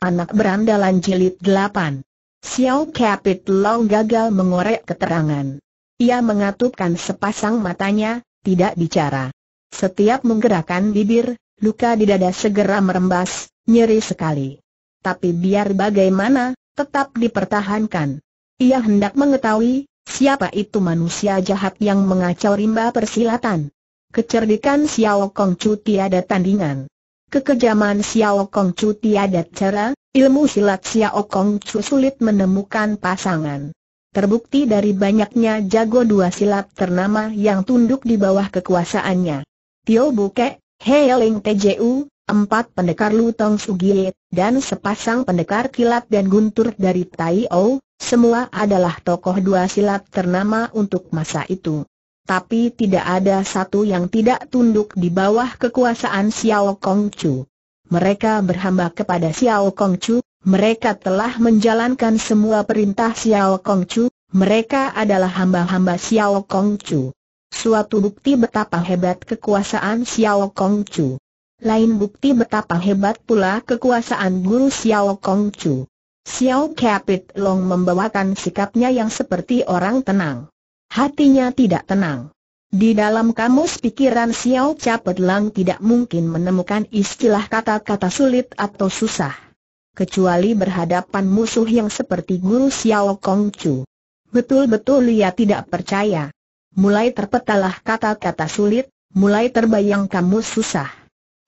Anak Berandalan Jilid 8 Xiao Capit Long gagal mengorek keterangan. Ia mengatupkan sepasang matanya, tidak bicara. Setiap menggerakkan bibir, luka di dada segera merembas, nyeri sekali. Tapi biar bagaimana, tetap dipertahankan. Ia hendak mengetahui, siapa itu manusia jahat yang mengacau rimba persilatan. Kecerdikan Xiao Kong tiada tandingan kekejaman Xiao Kong Chu tiada cara, ilmu silat Xiao Kong Chu sulit menemukan pasangan. Terbukti dari banyaknya jago dua silat ternama yang tunduk di bawah kekuasaannya. Tio Buke, Heiling TJU, empat pendekar Lutong Sugilit, dan sepasang pendekar kilat dan guntur dari Tai O, semua adalah tokoh dua silat ternama untuk masa itu tapi tidak ada satu yang tidak tunduk di bawah kekuasaan Xiao Kong Chu. Mereka berhamba kepada Xiao Kong Chu, mereka telah menjalankan semua perintah Xiao Kong Chu, mereka adalah hamba-hamba Xiao Kong Chu. Suatu bukti betapa hebat kekuasaan Xiao Kong Chu. Lain bukti betapa hebat pula kekuasaan guru Xiao Kong Chu. Xiao Capit Long membawakan sikapnya yang seperti orang tenang. Hatinya tidak tenang. Di dalam kamus pikiran Xiao Capet Lang tidak mungkin menemukan istilah kata-kata sulit atau susah. Kecuali berhadapan musuh yang seperti guru Xiao Kong Chu. Betul-betul ia tidak percaya. Mulai terpetalah kata-kata sulit, mulai terbayang kamus susah.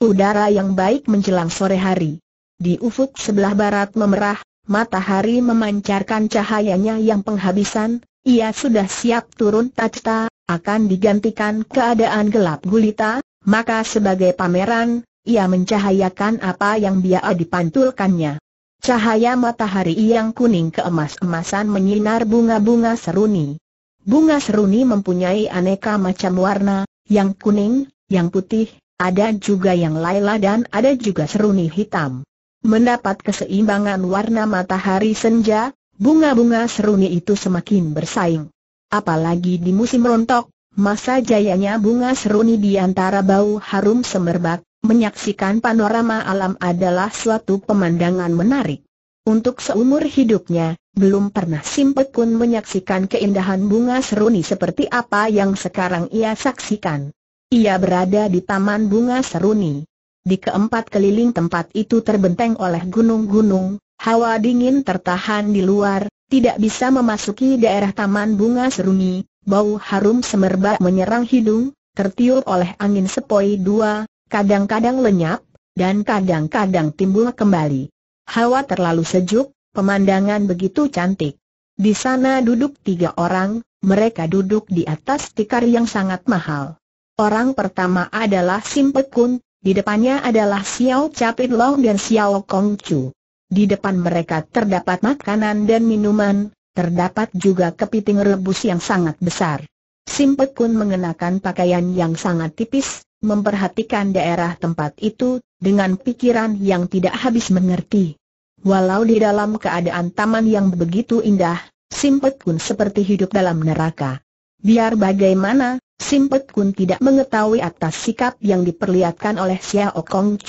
Udara yang baik menjelang sore hari. Di ufuk sebelah barat memerah, matahari memancarkan cahayanya yang penghabisan, ia sudah siap turun takhta, akan digantikan keadaan gelap gulita, maka sebagai pameran, ia mencahayakan apa yang biasa dipantulkannya. Cahaya matahari yang kuning keemas-emasan menyinar bunga-bunga seruni. Bunga seruni mempunyai aneka macam warna, yang kuning, yang putih, ada juga yang laila dan ada juga seruni hitam. Mendapat keseimbangan warna matahari senja, bunga-bunga seruni itu semakin bersaing. Apalagi di musim rontok, masa jayanya bunga seruni di antara bau harum semerbak, menyaksikan panorama alam adalah suatu pemandangan menarik. Untuk seumur hidupnya, belum pernah Simpet pun menyaksikan keindahan bunga seruni seperti apa yang sekarang ia saksikan. Ia berada di Taman Bunga Seruni. Di keempat keliling tempat itu terbenteng oleh gunung-gunung, Hawa dingin tertahan di luar, tidak bisa memasuki daerah taman bunga seruni, bau harum semerbak menyerang hidung, tertiup oleh angin sepoi dua, kadang-kadang lenyap, dan kadang-kadang timbul kembali. Hawa terlalu sejuk, pemandangan begitu cantik. Di sana duduk tiga orang, mereka duduk di atas tikar yang sangat mahal. Orang pertama adalah Simpekun, di depannya adalah Xiao Capit Long dan Xiao Kong Chu. Di depan mereka terdapat makanan dan minuman, terdapat juga kepiting rebus yang sangat besar. Simpet Kun mengenakan pakaian yang sangat tipis, memperhatikan daerah tempat itu, dengan pikiran yang tidak habis mengerti. Walau di dalam keadaan taman yang begitu indah, Simpet Kun seperti hidup dalam neraka. Biar bagaimana, Simpet Kun tidak mengetahui atas sikap yang diperlihatkan oleh Xiao Kong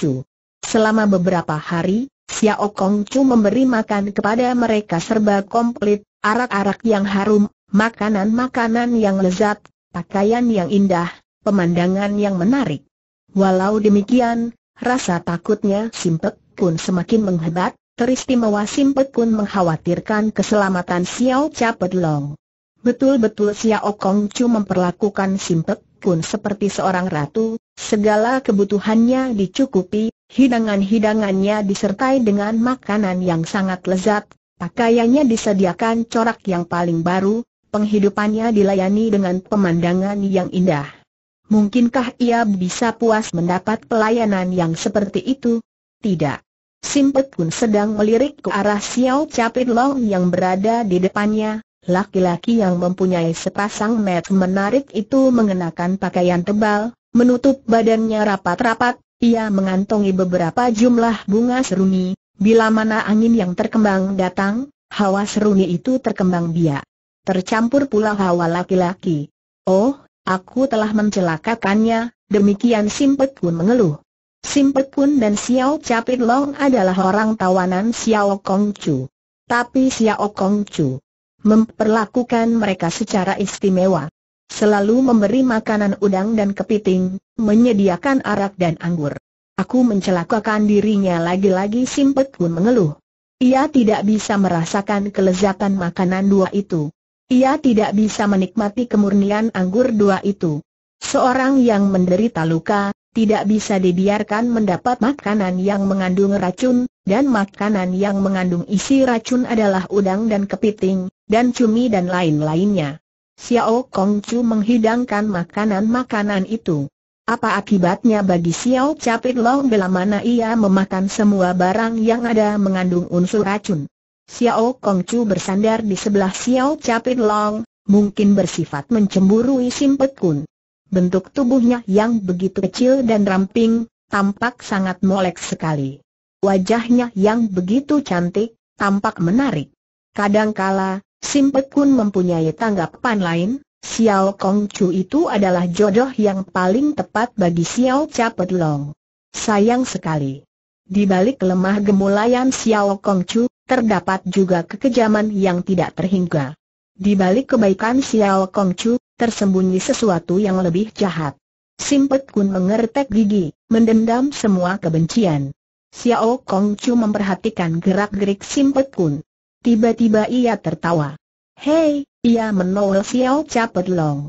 Selama beberapa hari, Xiao Kong Chu memberi makan kepada mereka serba komplit, arak-arak yang harum, makanan-makanan yang lezat, pakaian yang indah, pemandangan yang menarik. Walau demikian, rasa takutnya Simpek pun semakin menghebat, teristimewa Simpek pun mengkhawatirkan keselamatan Xiao Capet Long. Betul-betul Xiao Kong Chu memperlakukan Simpek Kun seperti seorang ratu, segala kebutuhannya dicukupi, Hidangan-hidangannya disertai dengan makanan yang sangat lezat, pakaiannya disediakan corak yang paling baru, penghidupannya dilayani dengan pemandangan yang indah. Mungkinkah ia bisa puas mendapat pelayanan yang seperti itu? Tidak. Simpet pun sedang melirik ke arah Xiao Capit Long yang berada di depannya, laki-laki yang mempunyai sepasang met menarik itu mengenakan pakaian tebal, menutup badannya rapat-rapat, ia mengantongi beberapa jumlah bunga seruni, bila mana angin yang terkembang datang, hawa seruni itu terkembang biak. Tercampur pula hawa laki-laki. Oh, aku telah mencelakakannya, demikian Simpet pun mengeluh. Simpet pun dan Xiao Capit Long adalah orang tawanan Xiao Kong Chu. Tapi Xiao Kong Chu memperlakukan mereka secara istimewa selalu memberi makanan udang dan kepiting, menyediakan arak dan anggur. Aku mencelakakan dirinya lagi-lagi Simpet pun mengeluh. Ia tidak bisa merasakan kelezatan makanan dua itu. Ia tidak bisa menikmati kemurnian anggur dua itu. Seorang yang menderita luka, tidak bisa dibiarkan mendapat makanan yang mengandung racun, dan makanan yang mengandung isi racun adalah udang dan kepiting, dan cumi dan lain-lainnya. Xiao Kongcu menghidangkan makanan-makanan itu. Apa akibatnya bagi Xiao Capit Long bila mana ia memakan semua barang yang ada mengandung unsur racun? Xiao Kongcu bersandar di sebelah Xiao Capit Long, mungkin bersifat mencemburui Simpet Kun. Bentuk tubuhnya yang begitu kecil dan ramping, tampak sangat molek sekali. Wajahnya yang begitu cantik, tampak menarik. Kadangkala, Simpek Kun mempunyai tanggapan lain, Xiao Kong Chu itu adalah jodoh yang paling tepat bagi Xiao Capet Long. Sayang sekali. Di balik lemah gemulayan Xiao Kong Chu, terdapat juga kekejaman yang tidak terhingga. Di balik kebaikan Xiao Kong Chu, tersembunyi sesuatu yang lebih jahat. Simpet Kun mengertek gigi, mendendam semua kebencian. Xiao Kong Chu memperhatikan gerak-gerik Simpet Kun. Tiba-tiba ia tertawa. Hei, ia menol Xiao Capet Long.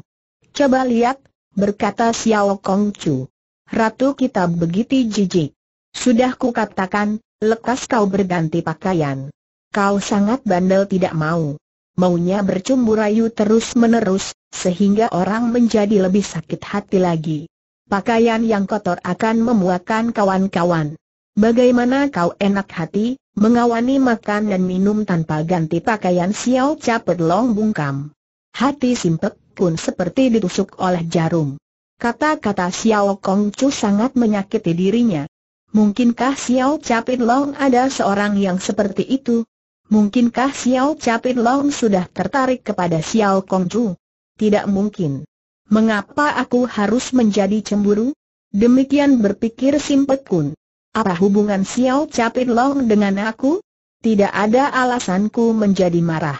Coba lihat, berkata Xiao Kong Chu. Ratu kita begitu jijik. Sudah kukatakan, lekas kau berganti pakaian. Kau sangat bandel tidak mau. Maunya bercumbu rayu terus-menerus, sehingga orang menjadi lebih sakit hati lagi. Pakaian yang kotor akan memuakan kawan-kawan. Bagaimana kau enak hati, Mengawani makan dan minum tanpa ganti pakaian Xiao Capet Long bungkam. Hati Simpek pun seperti ditusuk oleh jarum. Kata-kata Xiao Kong Chu sangat menyakiti dirinya. Mungkinkah Xiao Capit Long ada seorang yang seperti itu? Mungkinkah Xiao Capit Long sudah tertarik kepada Xiao Kong Chu? Tidak mungkin. Mengapa aku harus menjadi cemburu? Demikian berpikir Simpet Kun. Apa hubungan Xiao Capit Long dengan aku? Tidak ada alasanku menjadi marah.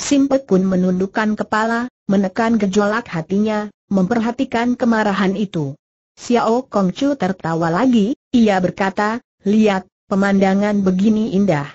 Simpet pun menundukkan kepala, menekan gejolak hatinya, memperhatikan kemarahan itu. Xiao Kongcu tertawa lagi, ia berkata, lihat, pemandangan begini indah.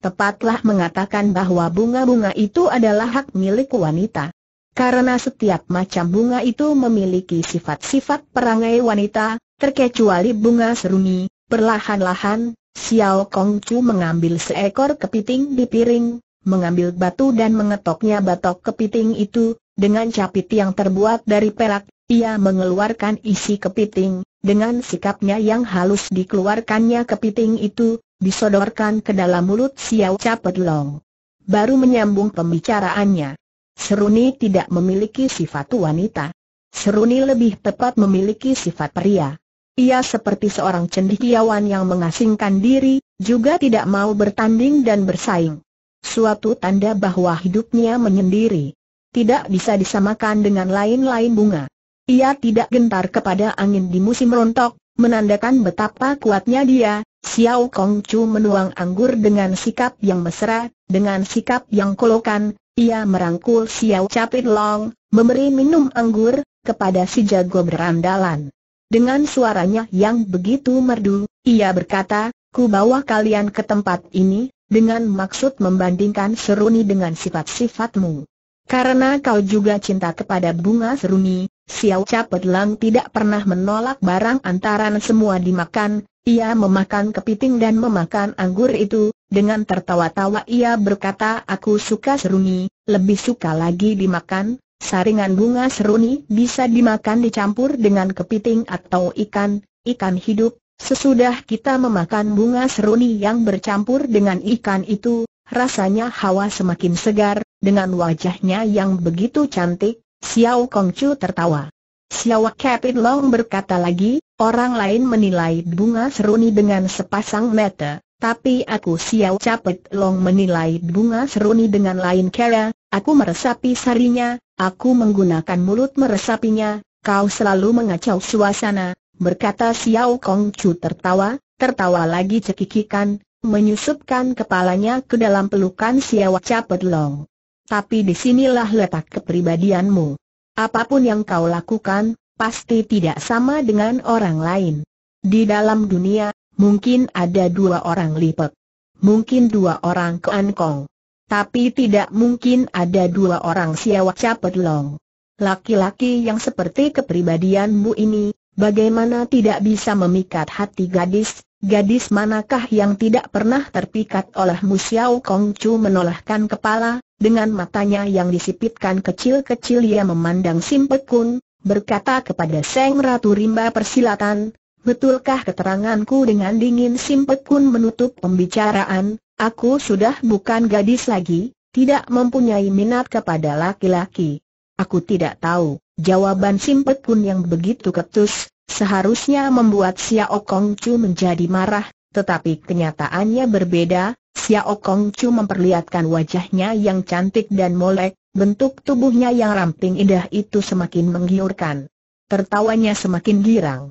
Tepatlah mengatakan bahwa bunga-bunga itu adalah hak milik wanita. Karena setiap macam bunga itu memiliki sifat-sifat perangai wanita, terkecuali bunga seruni, Perlahan-lahan, Xiao Kong Chu mengambil seekor kepiting di piring, mengambil batu dan mengetoknya batok kepiting itu, dengan capit yang terbuat dari perak, ia mengeluarkan isi kepiting, dengan sikapnya yang halus dikeluarkannya kepiting itu, disodorkan ke dalam mulut Xiao Capet Long. Baru menyambung pembicaraannya. Seruni tidak memiliki sifat wanita. Seruni lebih tepat memiliki sifat pria. Ia seperti seorang cendekiawan yang mengasingkan diri, juga tidak mau bertanding dan bersaing. Suatu tanda bahwa hidupnya menyendiri. Tidak bisa disamakan dengan lain-lain bunga. Ia tidak gentar kepada angin di musim rontok, menandakan betapa kuatnya dia, Xiao Kong Chu menuang anggur dengan sikap yang mesra, dengan sikap yang kolokan, ia merangkul Xiao Capit Long, memberi minum anggur, kepada si jago berandalan. Dengan suaranya yang begitu merdu, ia berkata, ku bawa kalian ke tempat ini, dengan maksud membandingkan Seruni dengan sifat-sifatmu. Karena kau juga cinta kepada bunga Seruni, Xiao Capetlang tidak pernah menolak barang antaran semua dimakan, ia memakan kepiting dan memakan anggur itu, dengan tertawa-tawa ia berkata aku suka Seruni, lebih suka lagi dimakan, Saringan bunga seruni bisa dimakan dicampur dengan kepiting atau ikan, ikan hidup. Sesudah kita memakan bunga seruni yang bercampur dengan ikan itu, rasanya hawa semakin segar, dengan wajahnya yang begitu cantik, Xiao Kongcu tertawa. Xiao Capit Long berkata lagi, orang lain menilai bunga seruni dengan sepasang mata, tapi aku Xiao Capit Long menilai bunga seruni dengan lain cara, aku meresapi sarinya, Aku menggunakan mulut meresapinya, kau selalu mengacau suasana, berkata Xiao Kong Chu tertawa, tertawa lagi cekikikan, menyusupkan kepalanya ke dalam pelukan Xiao Capet Long. Tapi disinilah letak kepribadianmu. Apapun yang kau lakukan, pasti tidak sama dengan orang lain. Di dalam dunia, mungkin ada dua orang lipet. Mungkin dua orang keankong. Tapi tidak mungkin ada dua orang siawak capet long. Laki-laki yang seperti kepribadianmu ini, bagaimana tidak bisa memikat hati gadis, gadis manakah yang tidak pernah terpikat oleh Musiao Kong Chu menolakkan kepala, dengan matanya yang disipitkan kecil-kecil ia memandang Simpekun, Kun, berkata kepada Seng Ratu Rimba Persilatan, Betulkah keteranganku dengan dingin Simpekun Kun menutup pembicaraan, Aku sudah bukan gadis lagi, tidak mempunyai minat kepada laki-laki. Aku tidak tahu, jawaban simpet pun yang begitu ketus, seharusnya membuat Xiao Kong Chu menjadi marah, tetapi kenyataannya berbeda, Xiao Kong Chu memperlihatkan wajahnya yang cantik dan molek, bentuk tubuhnya yang ramping indah itu semakin menggiurkan. Tertawanya semakin girang.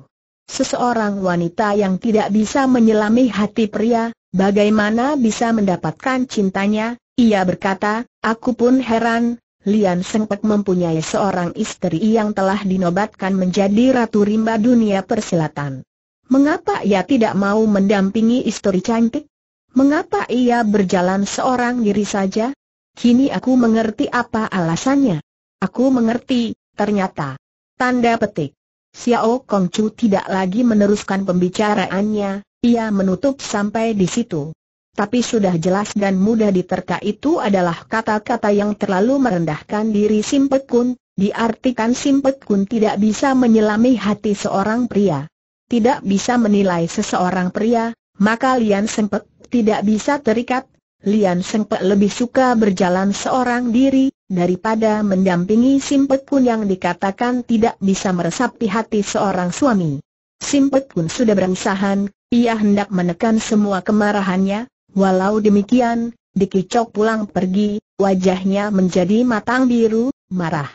Seseorang wanita yang tidak bisa menyelami hati pria, Bagaimana bisa mendapatkan cintanya? Ia berkata, aku pun heran, Lian sempat mempunyai seorang istri yang telah dinobatkan menjadi Ratu Rimba Dunia Persilatan. Mengapa ia tidak mau mendampingi istri cantik? Mengapa ia berjalan seorang diri saja? Kini aku mengerti apa alasannya. Aku mengerti, ternyata. Tanda petik. Xiao Kongchu tidak lagi meneruskan pembicaraannya, ia menutup sampai di situ. Tapi sudah jelas dan mudah diterka itu adalah kata-kata yang terlalu merendahkan diri Simpek Kun, diartikan Simpek Kun tidak bisa menyelami hati seorang pria. Tidak bisa menilai seseorang pria, maka Lian Sempek tidak bisa terikat. Lian Sempek lebih suka berjalan seorang diri, daripada mendampingi Simpek Kun yang dikatakan tidak bisa meresapi hati seorang suami. Simpek Kun sudah berusaha ia hendak menekan semua kemarahannya, walau demikian, dikicok pulang pergi, wajahnya menjadi matang biru, marah.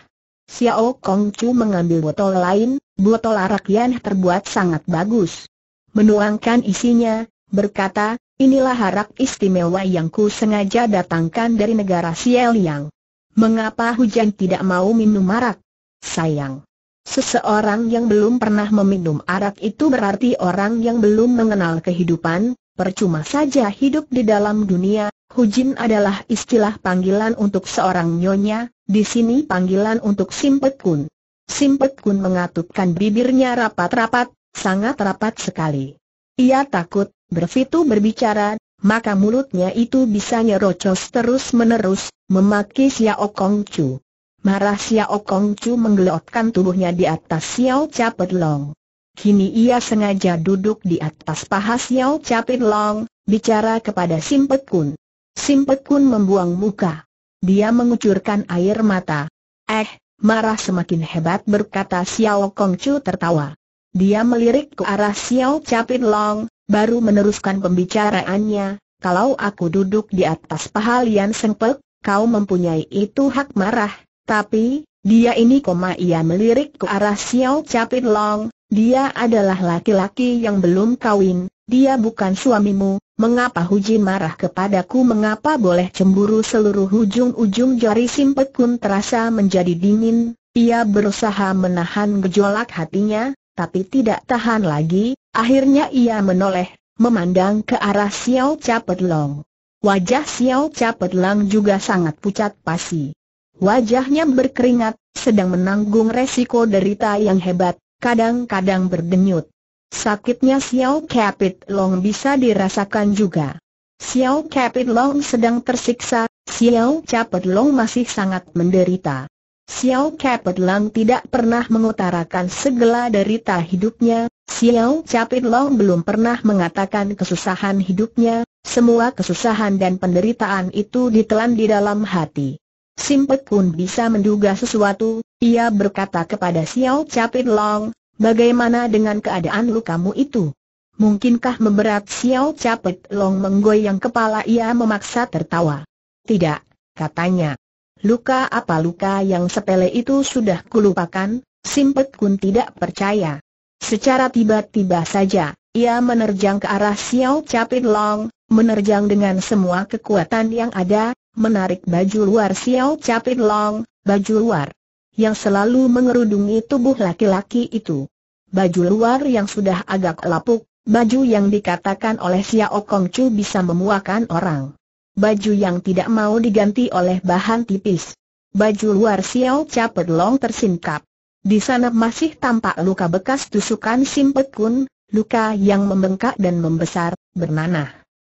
Xiao Kong Chu mengambil botol lain, botol arak yang terbuat sangat bagus. Menuangkan isinya, berkata, inilah arak istimewa yang ku sengaja datangkan dari negara Sieliang. Mengapa hujan tidak mau minum arak? Sayang. Seseorang yang belum pernah meminum arak itu berarti orang yang belum mengenal kehidupan, percuma saja hidup di dalam dunia, hujin adalah istilah panggilan untuk seorang nyonya, di sini panggilan untuk Simpet Kun. Simpet Kun mengatupkan bibirnya rapat-rapat, sangat rapat sekali. Ia takut, berfitu berbicara, maka mulutnya itu bisa nyerocos terus-menerus, memaki Xiao Kong Chu. Marah Xiao Kong Chu menggelotkan tubuhnya di atas Xiao Capit Long. Kini ia sengaja duduk di atas paha Xiao Capit Long, bicara kepada Simpet Kun. Simpet Kun membuang muka. Dia mengucurkan air mata. Eh, marah semakin hebat berkata Xiao Kong Chu tertawa. Dia melirik ke arah Xiao Capit Long, baru meneruskan pembicaraannya, kalau aku duduk di atas paha Lian Sengpek, kau mempunyai itu hak marah, tapi, dia ini koma ia melirik ke arah Xiao Capit Long, dia adalah laki-laki yang belum kawin, dia bukan suamimu, mengapa Hujin marah kepadaku mengapa boleh cemburu seluruh ujung-ujung jari Simpek Kun terasa menjadi dingin, ia berusaha menahan gejolak hatinya, tapi tidak tahan lagi, akhirnya ia menoleh, memandang ke arah Xiao Capit Long. Wajah Xiao Capet Lang juga sangat pucat pasi. Wajahnya berkeringat, sedang menanggung resiko derita yang hebat, kadang-kadang berdenyut. Sakitnya Xiao Capit Long bisa dirasakan juga. Xiao Capit Long sedang tersiksa, Xiao Capit Long masih sangat menderita. Xiao Capit Long tidak pernah mengutarakan segala derita hidupnya, Xiao Capit Long belum pernah mengatakan kesusahan hidupnya, semua kesusahan dan penderitaan itu ditelan di dalam hati. Simpek pun bisa menduga sesuatu, ia berkata kepada Xiao Capit Long, bagaimana dengan keadaan lukamu itu? Mungkinkah memberat Xiao Capit Long menggoyang kepala ia memaksa tertawa? Tidak, katanya. Luka apa luka yang sepele itu sudah kulupakan, Simpet Kun tidak percaya. Secara tiba-tiba saja, ia menerjang ke arah Xiao Capit Long, menerjang dengan semua kekuatan yang ada, menarik baju luar Xiao Capit Long, baju luar yang selalu mengerudungi tubuh laki-laki itu. Baju luar yang sudah agak lapuk, baju yang dikatakan oleh Xiao Kong Chu bisa memuakan orang. Baju yang tidak mau diganti oleh bahan tipis. Baju luar Xiao Capit Long tersingkap. Di sana masih tampak luka bekas tusukan Simpet Kun, luka yang membengkak dan membesar, bernanah.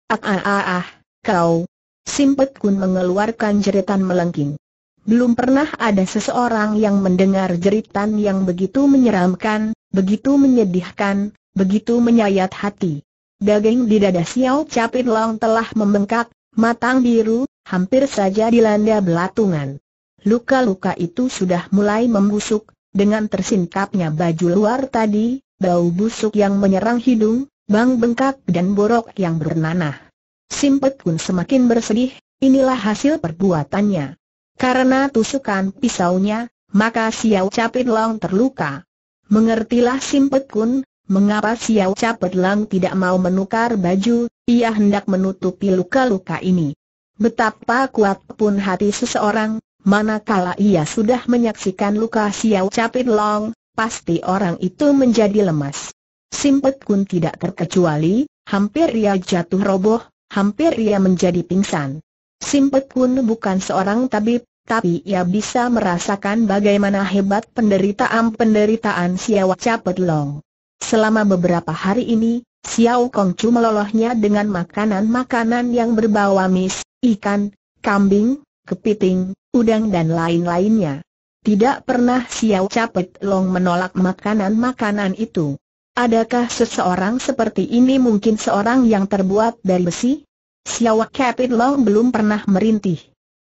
Ah ah ah ah, kau, Simpet Kun mengeluarkan jeritan melengking. Belum pernah ada seseorang yang mendengar jeritan yang begitu menyeramkan, begitu menyedihkan, begitu menyayat hati. Daging di dada Xiao Capit Long telah membengkak, matang biru, hampir saja dilanda belatungan. Luka-luka itu sudah mulai membusuk, dengan tersingkapnya baju luar tadi, bau busuk yang menyerang hidung, bang bengkak dan borok yang bernanah. Simpet Kun semakin bersedih, inilah hasil perbuatannya. Karena tusukan pisaunya, maka Xiao Capit Long terluka. Mengertilah Simpet Kun, mengapa Xiao Capit Long tidak mau menukar baju, ia hendak menutupi luka-luka ini. Betapa kuat pun hati seseorang, manakala ia sudah menyaksikan luka Xiao Capit Long, pasti orang itu menjadi lemas. Simpet Kun tidak terkecuali, hampir ia jatuh roboh, Hampir ia menjadi pingsan. Simpet pun bukan seorang tabib, tapi ia bisa merasakan bagaimana hebat penderitaan-penderitaan Xiao Capet Long. Selama beberapa hari ini, Xiao Chu melolohnya dengan makanan-makanan yang berbau amis, ikan, kambing, kepiting, udang dan lain-lainnya. Tidak pernah Xiao Capet Long menolak makanan-makanan itu. Adakah seseorang seperti ini mungkin seorang yang terbuat dari besi? Siawak Capit Long belum pernah merintih.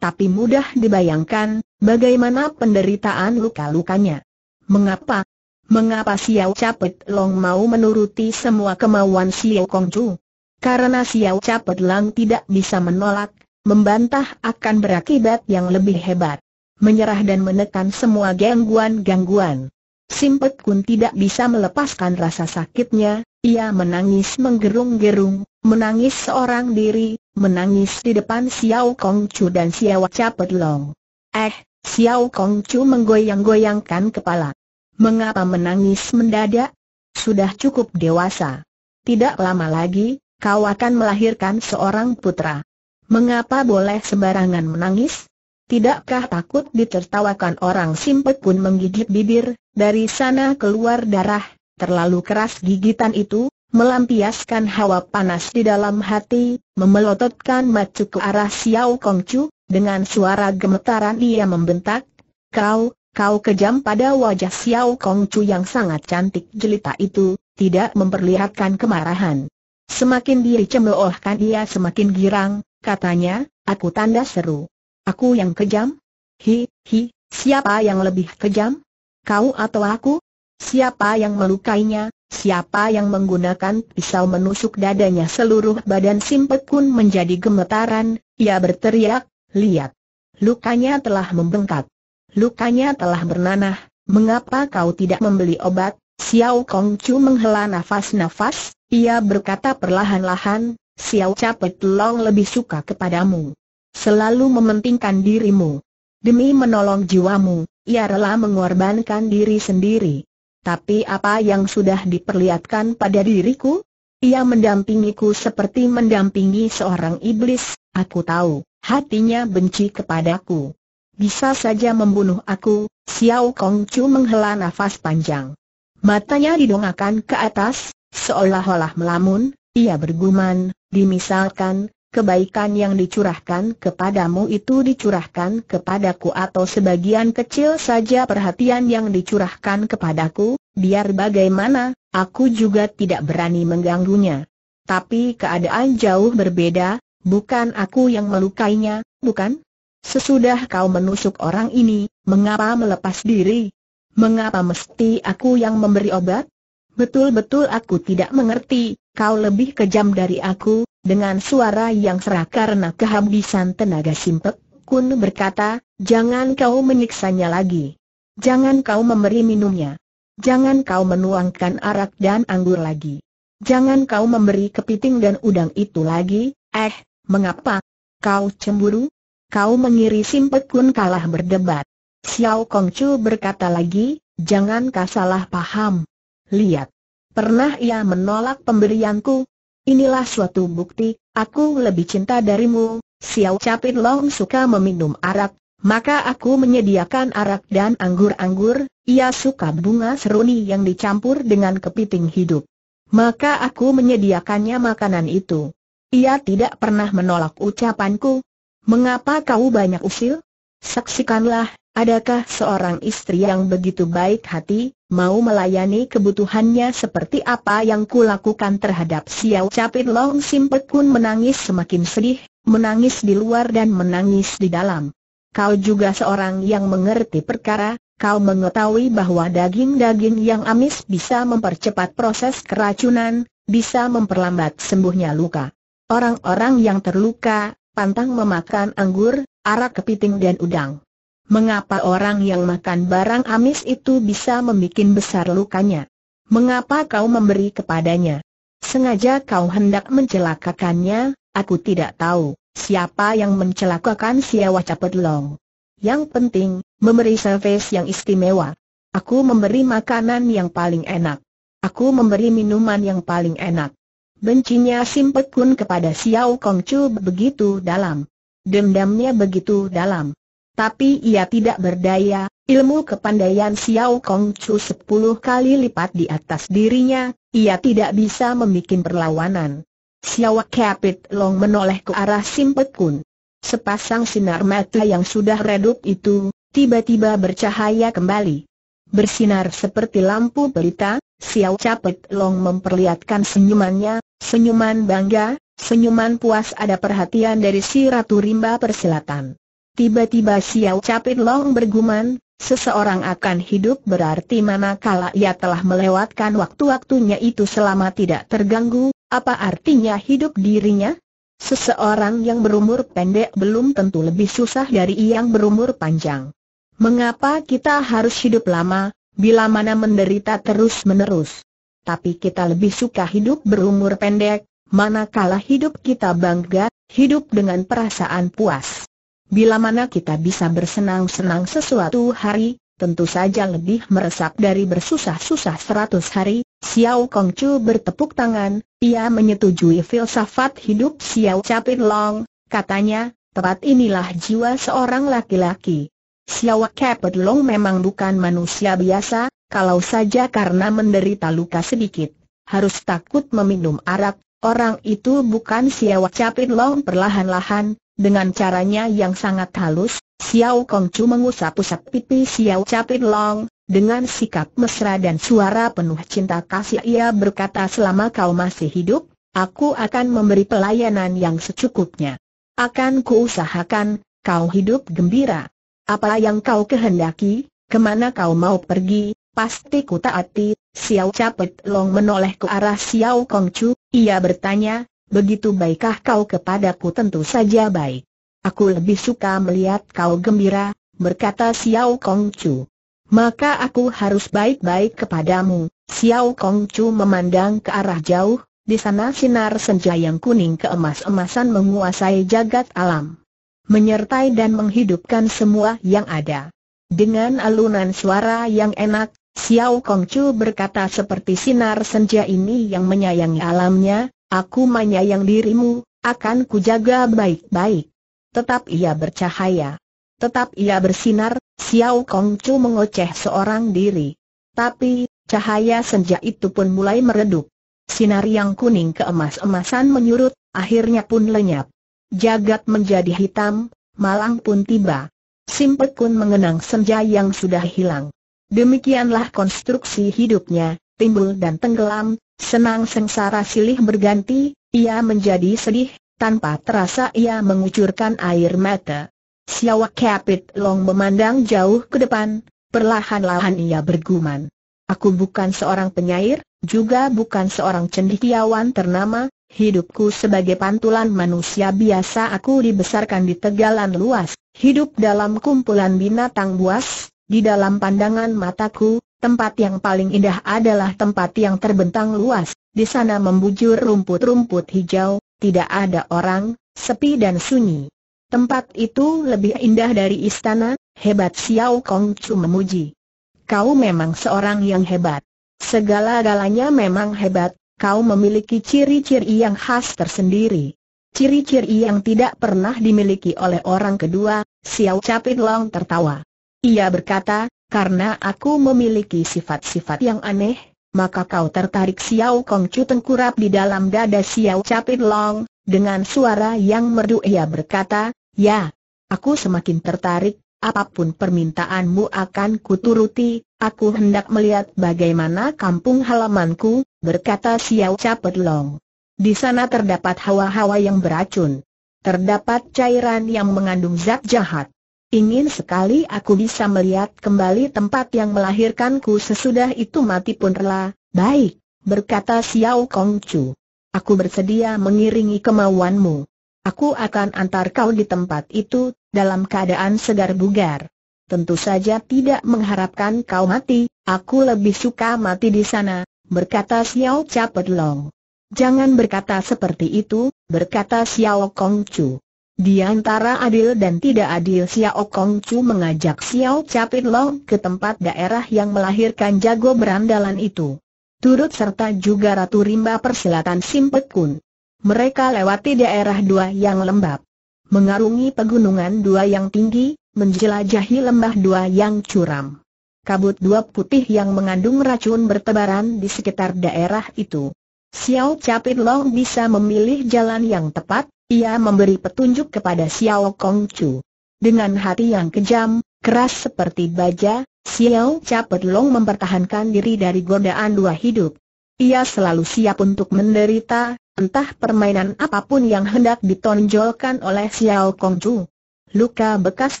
Tapi mudah dibayangkan, bagaimana penderitaan luka-lukanya. Mengapa? Mengapa Siaw Capet Long mau menuruti semua kemauan Kong Chu? Karena Siaw Capit Long tidak bisa menolak, membantah akan berakibat yang lebih hebat. Menyerah dan menekan semua gangguan-gangguan. Simpet Kun tidak bisa melepaskan rasa sakitnya, ia menangis menggerung-gerung, menangis seorang diri, menangis di depan Xiao Kong Chu dan Xiao Capet Long. Eh, Xiao Kong Chu menggoyang-goyangkan kepala. Mengapa menangis mendadak? Sudah cukup dewasa. Tidak lama lagi, kau akan melahirkan seorang putra. Mengapa boleh sembarangan menangis? Tidakkah takut ditertawakan orang simpet pun menggigit bibir, dari sana keluar darah, terlalu keras gigitan itu, melampiaskan hawa panas di dalam hati, memelototkan macu ke arah Xiao Kongcu, dengan suara gemetaran ia membentak, kau, kau kejam pada wajah Xiao Kongcu yang sangat cantik jelita itu, tidak memperlihatkan kemarahan. Semakin dia cemoohkan ia semakin girang, katanya, aku tanda seru. Aku yang kejam? Hi, hi, siapa yang lebih kejam? Kau atau aku? Siapa yang melukainya? Siapa yang menggunakan pisau menusuk dadanya seluruh badan Simpet Kun menjadi gemetaran, ia berteriak, lihat. Lukanya telah membengkak. Lukanya telah bernanah, mengapa kau tidak membeli obat? Xiao Kong Chu menghela nafas-nafas, ia berkata perlahan-lahan, Xiao Capet Long lebih suka kepadamu. Selalu mementingkan dirimu. Demi menolong jiwamu, ia rela mengorbankan diri sendiri. Tapi apa yang sudah diperlihatkan pada diriku? Ia mendampingiku seperti mendampingi seorang iblis, aku tahu, hatinya benci kepadaku. Bisa saja membunuh aku, Xiao Kong Chu menghela nafas panjang. Matanya didongakan ke atas, seolah-olah melamun, ia bergumam, dimisalkan, kebaikan yang dicurahkan kepadamu itu dicurahkan kepadaku atau sebagian kecil saja perhatian yang dicurahkan kepadaku, biar bagaimana, aku juga tidak berani mengganggunya. Tapi keadaan jauh berbeda, bukan aku yang melukainya, bukan? Sesudah kau menusuk orang ini, mengapa melepas diri? Mengapa mesti aku yang memberi obat? Betul-betul aku tidak mengerti, kau lebih kejam dari aku, dengan suara yang serak karena kehabisan tenaga simpek, Kun berkata, jangan kau menyiksanya lagi. Jangan kau memberi minumnya. Jangan kau menuangkan arak dan anggur lagi. Jangan kau memberi kepiting dan udang itu lagi, eh, mengapa? Kau cemburu? Kau mengiri simpek Kun kalah berdebat. Xiao Kongcu berkata lagi, jangan kau salah paham. Lihat. Pernah ia menolak pemberianku? Inilah suatu bukti, aku lebih cinta darimu. Xiao Capit Long suka meminum arak, maka aku menyediakan arak dan anggur-anggur, ia suka bunga seruni yang dicampur dengan kepiting hidup. Maka aku menyediakannya makanan itu. Ia tidak pernah menolak ucapanku. Mengapa kau banyak usil? Saksikanlah, Adakah seorang istri yang begitu baik hati, mau melayani kebutuhannya seperti apa yang kulakukan terhadap Xiao Capit Long Simpek Kun menangis semakin sedih, menangis di luar dan menangis di dalam. Kau juga seorang yang mengerti perkara, kau mengetahui bahwa daging-daging yang amis bisa mempercepat proses keracunan, bisa memperlambat sembuhnya luka. Orang-orang yang terluka, pantang memakan anggur, arak kepiting dan udang. Mengapa orang yang makan barang amis itu bisa membuat besar lukanya? Mengapa kau memberi kepadanya? Sengaja kau hendak mencelakakannya, aku tidak tahu siapa yang mencelakakan si cepat Long. Yang penting, memberi servis yang istimewa. Aku memberi makanan yang paling enak. Aku memberi minuman yang paling enak. Bencinya pun kepada Xiao Kongcu begitu dalam. Dendamnya begitu dalam tapi ia tidak berdaya, ilmu kepandaian Xiao Kong Chu sepuluh kali lipat di atas dirinya, ia tidak bisa membuat perlawanan. Xiao Kapit Long menoleh ke arah Simpet Kun. Sepasang sinar mata yang sudah redup itu, tiba-tiba bercahaya kembali. Bersinar seperti lampu pelita, Xiao Capit Long memperlihatkan senyumannya, senyuman bangga, senyuman puas ada perhatian dari si Ratu Rimba Persilatan. Tiba-tiba Xiao Capit Long bergumam, seseorang akan hidup berarti mana manakala ia telah melewatkan waktu-waktunya itu selama tidak terganggu, apa artinya hidup dirinya? Seseorang yang berumur pendek belum tentu lebih susah dari yang berumur panjang. Mengapa kita harus hidup lama, bila mana menderita terus-menerus? Tapi kita lebih suka hidup berumur pendek, manakala hidup kita bangga, hidup dengan perasaan puas. Bila mana kita bisa bersenang-senang sesuatu hari, tentu saja lebih meresap dari bersusah-susah seratus hari, Xiao Kongchu bertepuk tangan, ia menyetujui filsafat hidup Xiao Chapin Long, katanya, tepat inilah jiwa seorang laki-laki. Xiao Chapin Long memang bukan manusia biasa, kalau saja karena menderita luka sedikit, harus takut meminum arak, orang itu bukan Xiao Capin Long perlahan-lahan, dengan caranya yang sangat halus, Xiao Kongcu mengusap-usap pipi Xiao Capit Long, dengan sikap mesra dan suara penuh cinta kasih ia berkata selama kau masih hidup, aku akan memberi pelayanan yang secukupnya. Akan kuusahakan, kau hidup gembira. Apa yang kau kehendaki, kemana kau mau pergi, pasti ku taati. Xiao Capit Long menoleh ke arah Xiao Kongcu, ia bertanya, begitu baikkah kau kepadaku tentu saja baik. Aku lebih suka melihat kau gembira, berkata Xiao Kong Chu. Maka aku harus baik-baik kepadamu. Xiao Kong Chu memandang ke arah jauh, di sana sinar senja yang kuning keemas-emasan menguasai jagat alam. Menyertai dan menghidupkan semua yang ada. Dengan alunan suara yang enak, Xiao Chu berkata seperti sinar senja ini yang menyayangi alamnya, Aku menyayang dirimu, akan kujaga baik-baik. Tetap ia bercahaya. Tetap ia bersinar, Xiao Kongcu mengoceh seorang diri. Tapi, cahaya senja itu pun mulai meredup. Sinar yang kuning keemas-emasan menyurut, akhirnya pun lenyap. Jagat menjadi hitam, malang pun tiba. Simpekun Kun mengenang senja yang sudah hilang. Demikianlah konstruksi hidupnya, timbul dan tenggelam, senang sengsara silih berganti, ia menjadi sedih, tanpa terasa ia mengucurkan air mata. Siawak Kapit Long memandang jauh ke depan, perlahan-lahan ia bergumam. Aku bukan seorang penyair, juga bukan seorang cendekiawan ternama, hidupku sebagai pantulan manusia biasa aku dibesarkan di tegalan luas, hidup dalam kumpulan binatang buas, di dalam pandangan mataku, Tempat yang paling indah adalah tempat yang terbentang luas, di sana membujur rumput-rumput hijau, tidak ada orang, sepi dan sunyi. Tempat itu lebih indah dari istana, hebat Xiao Kong Chu memuji. Kau memang seorang yang hebat. Segala-galanya memang hebat, kau memiliki ciri-ciri yang khas tersendiri. Ciri-ciri yang tidak pernah dimiliki oleh orang kedua, Xiao Capit Long tertawa. Ia berkata, karena aku memiliki sifat-sifat yang aneh, maka kau tertarik Xiao Kong Chu tengkurap di dalam dada Xiao Capit Long, dengan suara yang merdu ia berkata, Ya, aku semakin tertarik, apapun permintaanmu akan kuturuti, aku hendak melihat bagaimana kampung halamanku, berkata Xiao Capit Long. Di sana terdapat hawa-hawa yang beracun. Terdapat cairan yang mengandung zat jahat. Ingin sekali aku bisa melihat kembali tempat yang melahirkanku sesudah itu mati pun rela. Baik, berkata Xiao Kong Chu. Aku bersedia mengiringi kemauanmu. Aku akan antar kau di tempat itu, dalam keadaan segar bugar. Tentu saja tidak mengharapkan kau mati, aku lebih suka mati di sana, berkata Xiao Cha Long. Jangan berkata seperti itu, berkata Xiao Kong Chu. Di antara adil dan tidak adil Xiao Kong Chu mengajak Xiao Capit Long ke tempat daerah yang melahirkan jago berandalan itu. Turut serta juga Ratu Rimba Perselatan Simpet Kun. Mereka lewati daerah dua yang lembab. Mengarungi pegunungan dua yang tinggi, menjelajahi lembah dua yang curam. Kabut dua putih yang mengandung racun bertebaran di sekitar daerah itu. Xiao Capit Long bisa memilih jalan yang tepat, ia memberi petunjuk kepada Xiao Kong Chu. Dengan hati yang kejam, keras seperti baja, Xiao Capet Long mempertahankan diri dari godaan dua hidup. Ia selalu siap untuk menderita, entah permainan apapun yang hendak ditonjolkan oleh Xiao Kong Chu. Luka bekas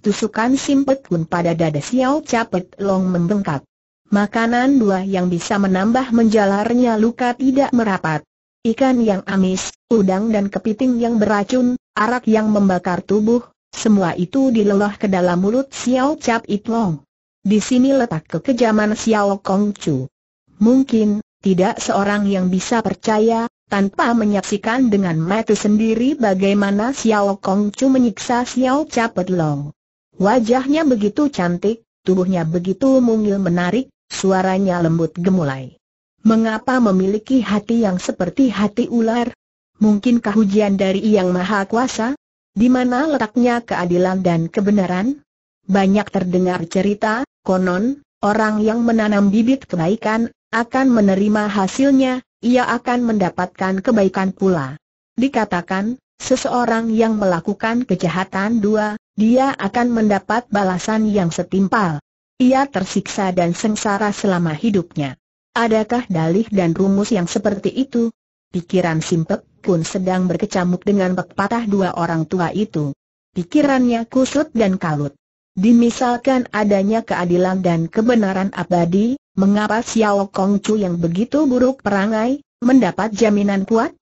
tusukan Simpet pun pada dada Xiao Capet Long membengkak. Makanan dua yang bisa menambah menjalarnya luka tidak merapat ikan yang amis, udang dan kepiting yang beracun, arak yang membakar tubuh, semua itu dilelah ke dalam mulut Xiao Cap Itlong. Di sini letak kekejaman Xiao Kong Chu. Mungkin, tidak seorang yang bisa percaya, tanpa menyaksikan dengan mata sendiri bagaimana Xiao Kong Chu menyiksa Xiao Cap Itlong. Wajahnya begitu cantik, tubuhnya begitu mungil menarik, suaranya lembut gemulai. Mengapa memiliki hati yang seperti hati ular? Mungkinkah hujan dari Yang Maha Kuasa? Di mana letaknya keadilan dan kebenaran? Banyak terdengar cerita, konon, orang yang menanam bibit kebaikan, akan menerima hasilnya, ia akan mendapatkan kebaikan pula. Dikatakan, seseorang yang melakukan kejahatan dua, dia akan mendapat balasan yang setimpal. Ia tersiksa dan sengsara selama hidupnya. Adakah dalih dan rumus yang seperti itu? Pikiran Simpek pun sedang berkecamuk dengan pepatah dua orang tua itu. Pikirannya kusut dan kalut. Dimisalkan adanya keadilan dan kebenaran abadi, mengapa Xiao Kongcu yang begitu buruk perangai, mendapat jaminan kuat?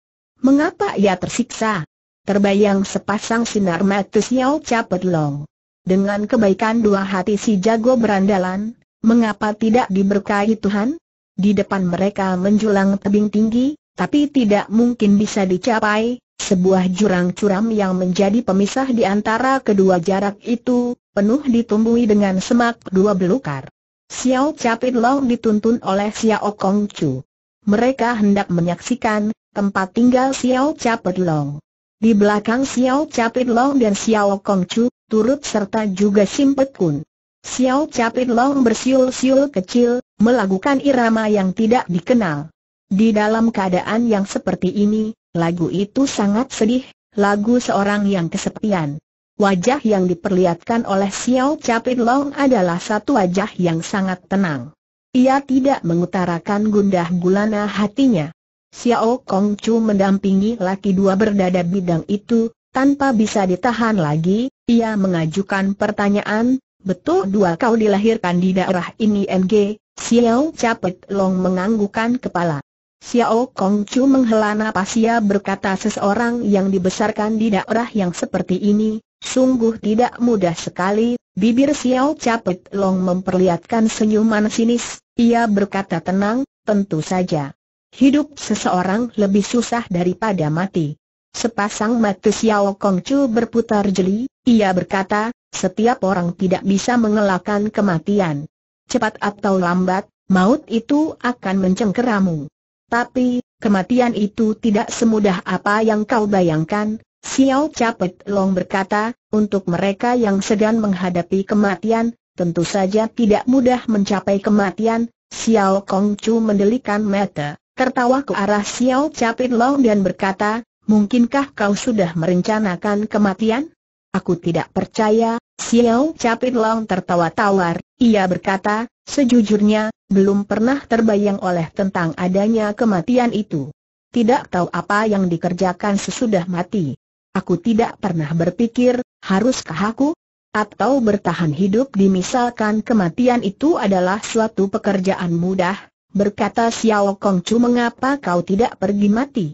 Mengapa ia tersiksa? Terbayang sepasang sinar mata Xiao Capet Long. Dengan kebaikan dua hati si jago berandalan, mengapa tidak diberkahi Tuhan? Di depan mereka menjulang tebing tinggi, tapi tidak mungkin bisa dicapai, sebuah jurang curam yang menjadi pemisah di antara kedua jarak itu, penuh ditumbuhi dengan semak dua belukar. Xiao Capit Long dituntun oleh Xiao Kong Chu. Mereka hendak menyaksikan tempat tinggal Xiao Capit Long. Di belakang Xiao Capit Long dan Xiao Kong Chu, turut serta juga Simpet Kun. Xiao Capit Long bersiul-siul kecil, melakukan irama yang tidak dikenal. Di dalam keadaan yang seperti ini, lagu itu sangat sedih, lagu seorang yang kesepian. Wajah yang diperlihatkan oleh Xiao Capit Long adalah satu wajah yang sangat tenang. Ia tidak mengutarakan gundah gulana hatinya. Xiao Kong Chu mendampingi laki dua berdada bidang itu, tanpa bisa ditahan lagi, ia mengajukan pertanyaan, betul dua kau dilahirkan di daerah ini NG, Xiao Capet Long menganggukkan kepala. Xiao Kong Chu menghela nafas ia berkata seseorang yang dibesarkan di daerah yang seperti ini, sungguh tidak mudah sekali, bibir Xiao Capet Long memperlihatkan senyuman sinis, ia berkata tenang, tentu saja. Hidup seseorang lebih susah daripada mati. Sepasang mata Xiao Kong Chu berputar jeli, ia berkata, setiap orang tidak bisa mengelakkan kematian cepat atau lambat, maut itu akan mencengkeramu. Tapi, kematian itu tidak semudah apa yang kau bayangkan, Xiao Capet Long berkata, untuk mereka yang sedang menghadapi kematian, tentu saja tidak mudah mencapai kematian, Xiao Kong Chu mendelikan mata, tertawa ke arah Xiao Capet Long dan berkata, mungkinkah kau sudah merencanakan kematian? Aku tidak percaya, Xiao Capit Long tertawa tawar, ia berkata, sejujurnya, belum pernah terbayang oleh tentang adanya kematian itu. Tidak tahu apa yang dikerjakan sesudah mati. Aku tidak pernah berpikir, haruskah aku? Atau bertahan hidup dimisalkan kematian itu adalah suatu pekerjaan mudah, berkata Xiao Kong mengapa kau tidak pergi mati?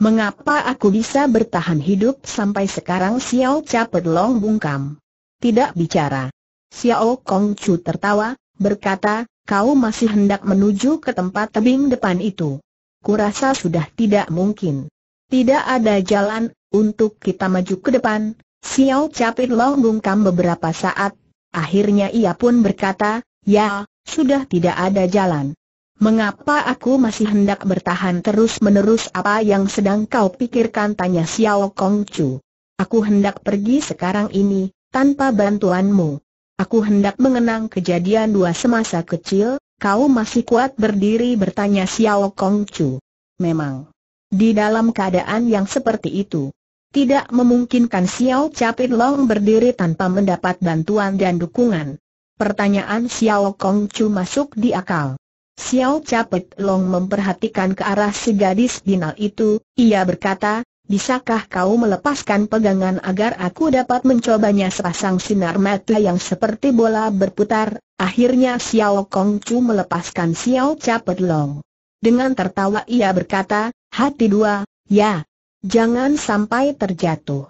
Mengapa aku bisa bertahan hidup sampai sekarang Xiao Capit Long bungkam? tidak bicara. Xiao Kong Chu tertawa, berkata, kau masih hendak menuju ke tempat tebing depan itu. Kurasa sudah tidak mungkin. Tidak ada jalan untuk kita maju ke depan. Xiao Capit Long bungkam beberapa saat, akhirnya ia pun berkata, ya, sudah tidak ada jalan. Mengapa aku masih hendak bertahan terus-menerus apa yang sedang kau pikirkan? Tanya Xiao Kong Chu. Aku hendak pergi sekarang ini, tanpa bantuanmu. Aku hendak mengenang kejadian dua semasa kecil, kau masih kuat berdiri bertanya Xiao Kong Memang, di dalam keadaan yang seperti itu, tidak memungkinkan Xiao Capit Long berdiri tanpa mendapat bantuan dan dukungan. Pertanyaan Xiao Kong masuk di akal. Xiao Capit Long memperhatikan ke arah si gadis binal itu, ia berkata, Bisakah kau melepaskan pegangan agar aku dapat mencobanya sepasang sinar mata yang seperti bola berputar? Akhirnya Xiao Kong Chu melepaskan Xiao Capet Long. Dengan tertawa ia berkata, hati dua, ya, jangan sampai terjatuh.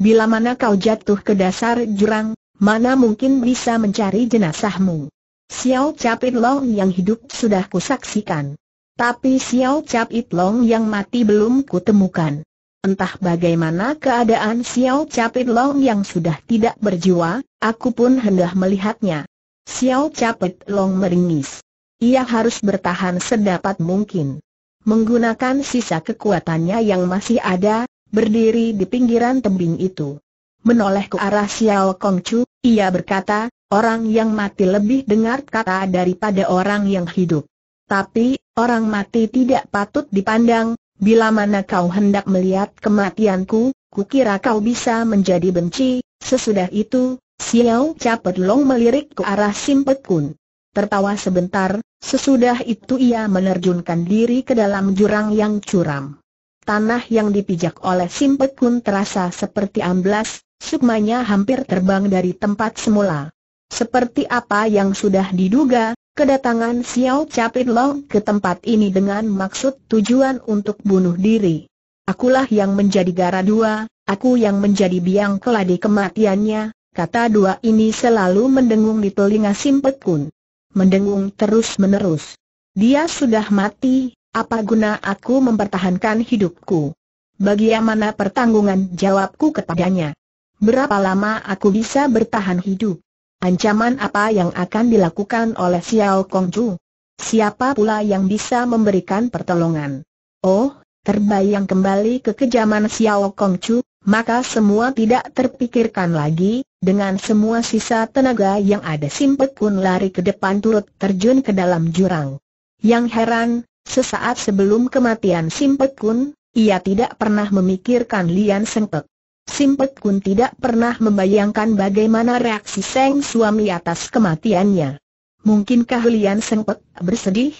Bila mana kau jatuh ke dasar jurang, mana mungkin bisa mencari jenazahmu. Xiao Capit Long yang hidup sudah kusaksikan. Tapi Xiao Capit Long yang mati belum kutemukan. Entah bagaimana keadaan Xiao Capit Long yang sudah tidak berjiwa, aku pun hendak melihatnya. Xiao Capit Long meringis. Ia harus bertahan sedapat mungkin. Menggunakan sisa kekuatannya yang masih ada, berdiri di pinggiran tebing itu. Menoleh ke arah Xiao Kongcu, ia berkata, orang yang mati lebih dengar kata daripada orang yang hidup. Tapi, orang mati tidak patut dipandang, Bila mana kau hendak melihat kematianku, kukira kau bisa menjadi benci. Sesudah itu, Xiao Capet Long melirik ke arah Simpet Kun. Tertawa sebentar, sesudah itu ia menerjunkan diri ke dalam jurang yang curam. Tanah yang dipijak oleh Simpet Kun terasa seperti amblas, sukmanya hampir terbang dari tempat semula. Seperti apa yang sudah diduga, kedatangan Xiao Capit Long ke tempat ini dengan maksud tujuan untuk bunuh diri. Akulah yang menjadi gara dua, aku yang menjadi biang keladi kematiannya, kata dua ini selalu mendengung di telinga Simpet Kun. Mendengung terus-menerus. Dia sudah mati, apa guna aku mempertahankan hidupku? Bagaimana pertanggungan jawabku kepadanya? Berapa lama aku bisa bertahan hidup? Ancaman apa yang akan dilakukan oleh Xiao Kongju? Siapa pula yang bisa memberikan pertolongan? Oh, terbayang kembali kekejaman Xiao Kongju, maka semua tidak terpikirkan lagi, dengan semua sisa tenaga yang ada Simpek pun lari ke depan turut terjun ke dalam jurang. Yang heran, sesaat sebelum kematian Simpek pun, ia tidak pernah memikirkan Lian Sengpek. Simpet Kun tidak pernah membayangkan bagaimana reaksi Seng suami atas kematiannya. Mungkinkah Lian Sengpek bersedih?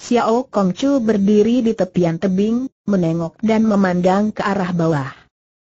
Xiao Kongcu berdiri di tepian tebing, menengok dan memandang ke arah bawah.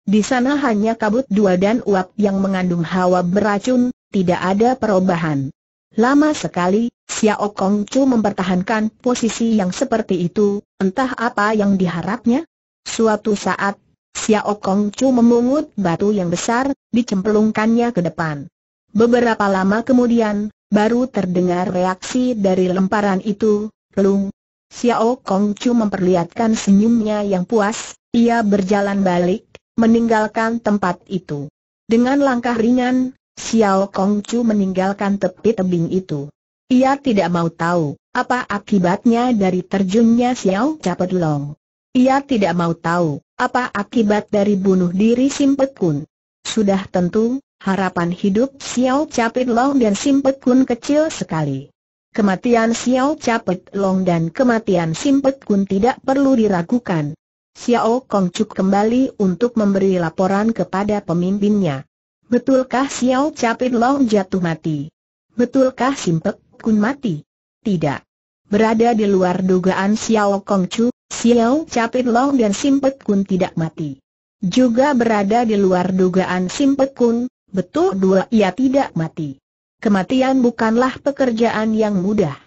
Di sana hanya kabut dua dan uap yang mengandung hawa beracun, tidak ada perubahan. Lama sekali, Xiao Kongcu mempertahankan posisi yang seperti itu, entah apa yang diharapnya. Suatu saat, Xiao Kong Chu memungut batu yang besar, dicemplungkannya ke depan. Beberapa lama kemudian, baru terdengar reaksi dari lemparan itu, pelung. Xiao Kong Chu memperlihatkan senyumnya yang puas, ia berjalan balik, meninggalkan tempat itu. Dengan langkah ringan, Xiao Kong Chu meninggalkan tepi tebing itu. Ia tidak mau tahu apa akibatnya dari terjunnya Xiao Capet Long. Ia tidak mau tahu apa akibat dari bunuh diri Simpet Kun? Sudah tentu, harapan hidup Xiao Capit Long dan Simpet Kun kecil sekali. Kematian Xiao Capit Long dan kematian Simpet Kun tidak perlu diragukan. Xiao Kongcuk kembali untuk memberi laporan kepada pemimpinnya. Betulkah Xiao Capit Long jatuh mati? Betulkah Simpet Kun mati? Tidak. Berada di luar dugaan Xiao Kongcu, Xiao Capit Long dan Simpet Kun tidak mati. Juga berada di luar dugaan Simpet Kun, betul dua ia tidak mati. Kematian bukanlah pekerjaan yang mudah.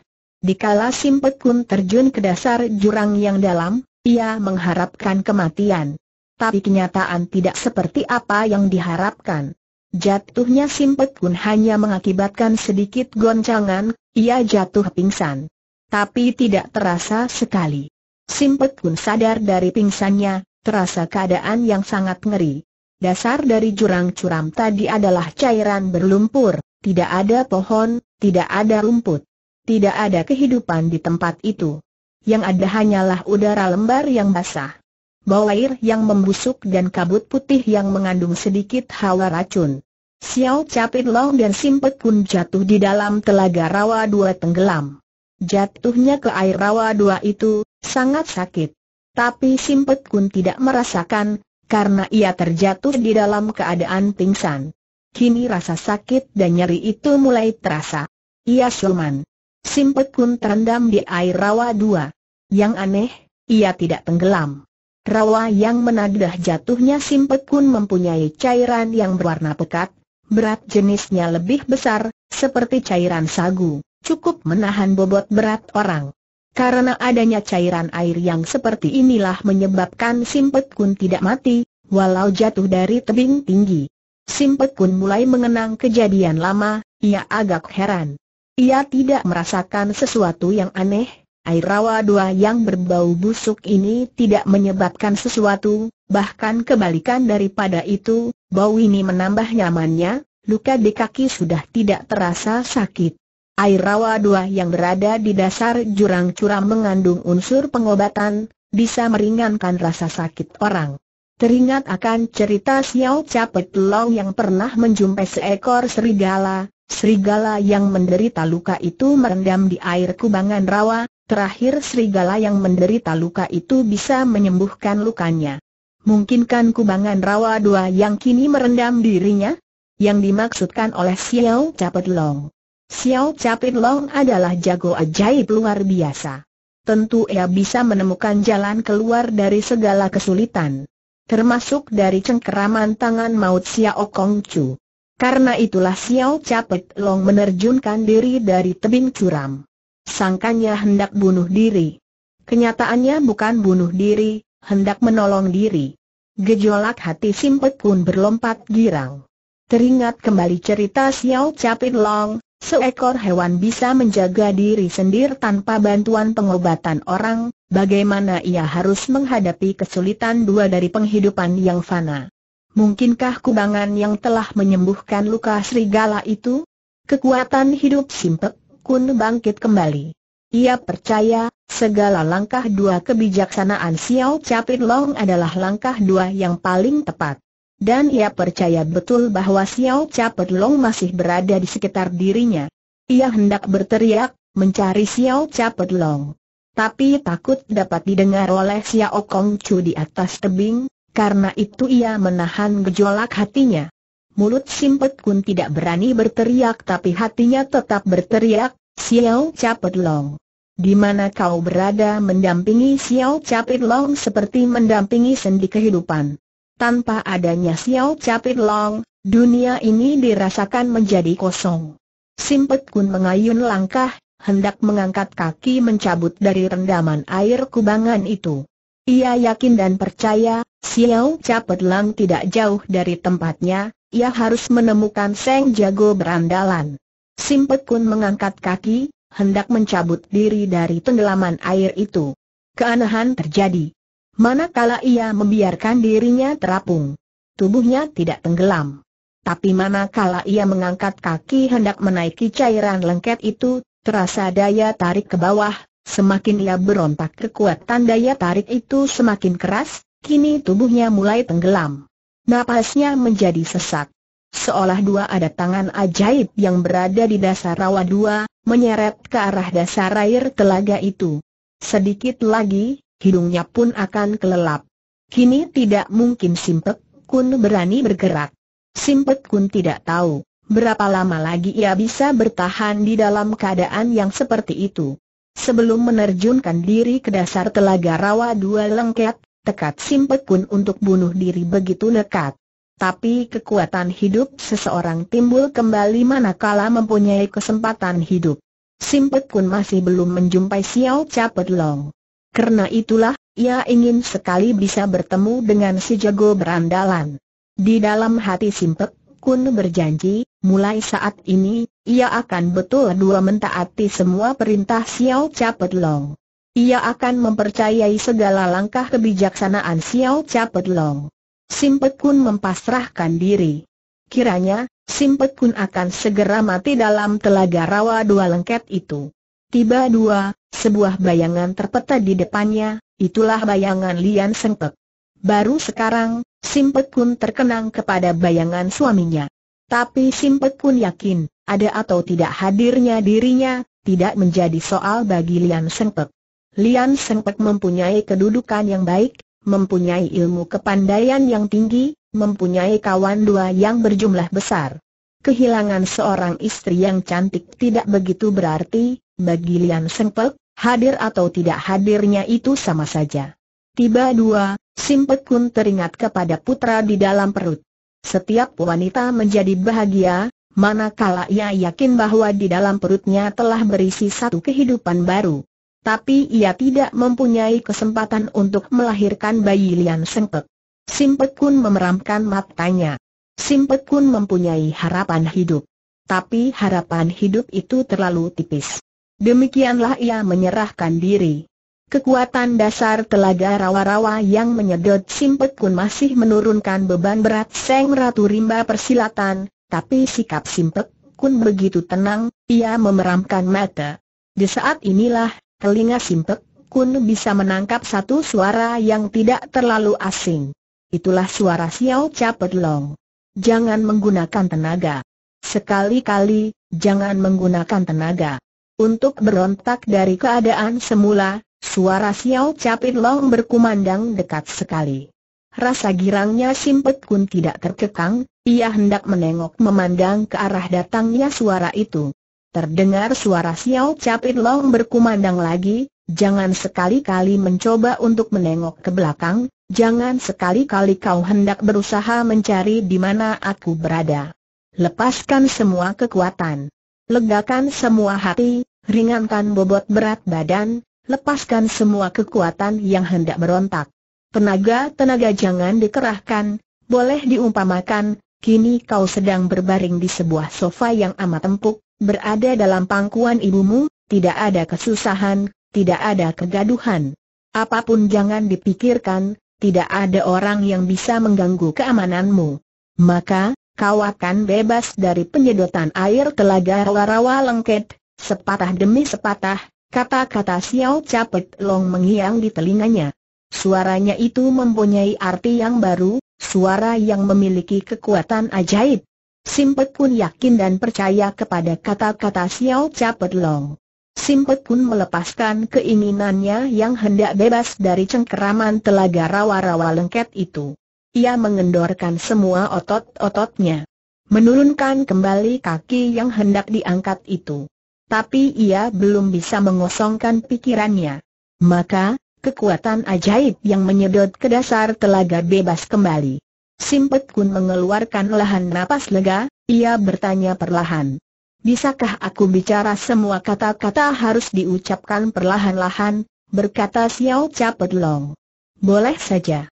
Dikala Simpet Kun terjun ke dasar jurang yang dalam, ia mengharapkan kematian. Tapi kenyataan tidak seperti apa yang diharapkan. Jatuhnya Simpet Kun hanya mengakibatkan sedikit goncangan, ia jatuh pingsan. Tapi tidak terasa sekali. Simpet pun sadar dari pingsannya, terasa keadaan yang sangat ngeri. Dasar dari jurang curam tadi adalah cairan berlumpur, tidak ada pohon, tidak ada rumput. Tidak ada kehidupan di tempat itu. Yang ada hanyalah udara lembar yang basah. Bau air yang membusuk dan kabut putih yang mengandung sedikit hawa racun. Xiao Capit Long dan Simpet pun jatuh di dalam telaga rawa dua tenggelam. Jatuhnya ke air rawa dua itu, sangat sakit. Tapi Simpet Kun tidak merasakan, karena ia terjatuh di dalam keadaan pingsan. Kini rasa sakit dan nyeri itu mulai terasa. Ia suman. Simpet Kun terendam di air rawa dua. Yang aneh, ia tidak tenggelam. Rawa yang menadah jatuhnya Simpet Kun mempunyai cairan yang berwarna pekat, berat jenisnya lebih besar, seperti cairan sagu cukup menahan bobot berat orang. Karena adanya cairan air yang seperti inilah menyebabkan Simpet Kun tidak mati, walau jatuh dari tebing tinggi. Simpet Kun mulai mengenang kejadian lama, ia agak heran. Ia tidak merasakan sesuatu yang aneh, air rawa dua yang berbau busuk ini tidak menyebabkan sesuatu, bahkan kebalikan daripada itu, bau ini menambah nyamannya, luka di kaki sudah tidak terasa sakit air rawa dua yang berada di dasar jurang curam mengandung unsur pengobatan, bisa meringankan rasa sakit orang. Teringat akan cerita Xiao Capet Long yang pernah menjumpai seekor serigala, serigala yang menderita luka itu merendam di air kubangan rawa, terakhir serigala yang menderita luka itu bisa menyembuhkan lukanya. Mungkinkan kubangan rawa dua yang kini merendam dirinya? Yang dimaksudkan oleh Xiao Capet Long. Xiao Capit Long adalah jago ajaib luar biasa. Tentu ia bisa menemukan jalan keluar dari segala kesulitan. Termasuk dari cengkeraman tangan maut Xiao Kong Chu. Karena itulah Xiao Capit Long menerjunkan diri dari tebing curam. Sangkanya hendak bunuh diri. Kenyataannya bukan bunuh diri, hendak menolong diri. Gejolak hati Simpek pun berlompat girang. Teringat kembali cerita Xiao Capit Long, Seekor hewan bisa menjaga diri sendiri tanpa bantuan pengobatan orang, bagaimana ia harus menghadapi kesulitan dua dari penghidupan yang fana? Mungkinkah kubangan yang telah menyembuhkan luka serigala itu? Kekuatan hidup Simpek Kun bangkit kembali. Ia percaya, segala langkah dua kebijaksanaan Xiao Capit Long adalah langkah dua yang paling tepat dan ia percaya betul bahwa Xiao Cha Long masih berada di sekitar dirinya. Ia hendak berteriak, mencari Xiao Cha Long. Tapi takut dapat didengar oleh Xiao Kong Chu di atas tebing, karena itu ia menahan gejolak hatinya. Mulut Simpet Kun tidak berani berteriak tapi hatinya tetap berteriak, Xiao Cha Long. Di mana kau berada mendampingi Xiao Capit Long seperti mendampingi sendi kehidupan tanpa adanya Xiao Capit Long, dunia ini dirasakan menjadi kosong. Simpet Kun mengayun langkah, hendak mengangkat kaki mencabut dari rendaman air kubangan itu. Ia yakin dan percaya, Xiao Capit Long tidak jauh dari tempatnya, ia harus menemukan Seng Jago berandalan. Simpet Kun mengangkat kaki, hendak mencabut diri dari tenggelaman air itu. Keanehan terjadi. Manakala ia membiarkan dirinya terapung. Tubuhnya tidak tenggelam. Tapi manakala ia mengangkat kaki hendak menaiki cairan lengket itu, terasa daya tarik ke bawah, semakin ia berontak kekuatan daya tarik itu semakin keras, kini tubuhnya mulai tenggelam. Napasnya menjadi sesak. Seolah dua ada tangan ajaib yang berada di dasar rawa dua, menyeret ke arah dasar air telaga itu. Sedikit lagi, hidungnya pun akan kelelap. Kini tidak mungkin Simpek Kun berani bergerak. Simpek Kun tidak tahu berapa lama lagi ia bisa bertahan di dalam keadaan yang seperti itu. Sebelum menerjunkan diri ke dasar telaga rawa dua lengket, tekat Simpek Kun untuk bunuh diri begitu nekat. Tapi kekuatan hidup seseorang timbul kembali manakala mempunyai kesempatan hidup. Simpek Kun masih belum menjumpai Xiao Capet Long. Karena itulah, ia ingin sekali bisa bertemu dengan si jago berandalan. Di dalam hati Simpek Kun berjanji, mulai saat ini, ia akan betul dua mentaati semua perintah Xiao Capet Long. Ia akan mempercayai segala langkah kebijaksanaan Xiao Capet Long. Simpek Kun mempasrahkan diri. Kiranya, Simpek Kun akan segera mati dalam telaga rawa dua lengket itu. Tiba dua, sebuah bayangan terpeta di depannya, itulah bayangan Lian Sengpek. Baru sekarang, Simpek pun terkenang kepada bayangan suaminya. Tapi Simpek pun yakin, ada atau tidak hadirnya dirinya, tidak menjadi soal bagi Lian Sengpek. Lian Sengpek mempunyai kedudukan yang baik, mempunyai ilmu kepandaian yang tinggi, mempunyai kawan dua yang berjumlah besar. Kehilangan seorang istri yang cantik tidak begitu berarti, bagi Lian Sengpek, hadir atau tidak hadirnya itu sama saja. Tiba dua, Simpek Kun teringat kepada putra di dalam perut. Setiap wanita menjadi bahagia, manakala ia yakin bahwa di dalam perutnya telah berisi satu kehidupan baru. Tapi ia tidak mempunyai kesempatan untuk melahirkan bayi Lian Sengpek. Simpek Kun memeramkan matanya. Simpek Kun mempunyai harapan hidup. Tapi harapan hidup itu terlalu tipis. Demikianlah ia menyerahkan diri. Kekuatan dasar telaga rawa-rawa yang menyedot Simpek Kun masih menurunkan beban berat Seng Ratu Rimba persilatan, tapi sikap Simpek Kun begitu tenang, ia memeramkan mata. Di saat inilah, telinga Simpek Kun bisa menangkap satu suara yang tidak terlalu asing. Itulah suara Xiao Capet Long. Jangan menggunakan tenaga. Sekali-kali, jangan menggunakan tenaga. Untuk berontak dari keadaan semula, suara Xiao Capit Long berkumandang dekat sekali. Rasa girangnya Simpet Kun tidak terkekang, ia hendak menengok memandang ke arah datangnya suara itu. Terdengar suara Xiao Capit Long berkumandang lagi, jangan sekali-kali mencoba untuk menengok ke belakang, jangan sekali-kali kau hendak berusaha mencari di mana aku berada. Lepaskan semua kekuatan legakan semua hati, ringankan bobot berat badan, lepaskan semua kekuatan yang hendak berontak. Tenaga-tenaga jangan dikerahkan, boleh diumpamakan, kini kau sedang berbaring di sebuah sofa yang amat empuk, berada dalam pangkuan ibumu, tidak ada kesusahan, tidak ada kegaduhan. Apapun jangan dipikirkan, tidak ada orang yang bisa mengganggu keamananmu. Maka, kau akan bebas dari penyedotan air telaga Rawa Lengket, sepatah demi sepatah, kata-kata Xiao Capet Long mengiang di telinganya. Suaranya itu mempunyai arti yang baru, suara yang memiliki kekuatan ajaib. Simpet pun yakin dan percaya kepada kata-kata Xiao Capet Long. Simpet pun melepaskan keinginannya yang hendak bebas dari cengkeraman telaga rawa-rawa lengket itu. Ia mengendorkan semua otot-ototnya. Menurunkan kembali kaki yang hendak diangkat itu. Tapi ia belum bisa mengosongkan pikirannya. Maka, kekuatan ajaib yang menyedot ke dasar telaga bebas kembali. Simpet Kun mengeluarkan lahan napas lega, ia bertanya perlahan. Bisakah aku bicara semua kata-kata harus diucapkan perlahan-lahan, berkata Xiao Capet Long. Boleh saja.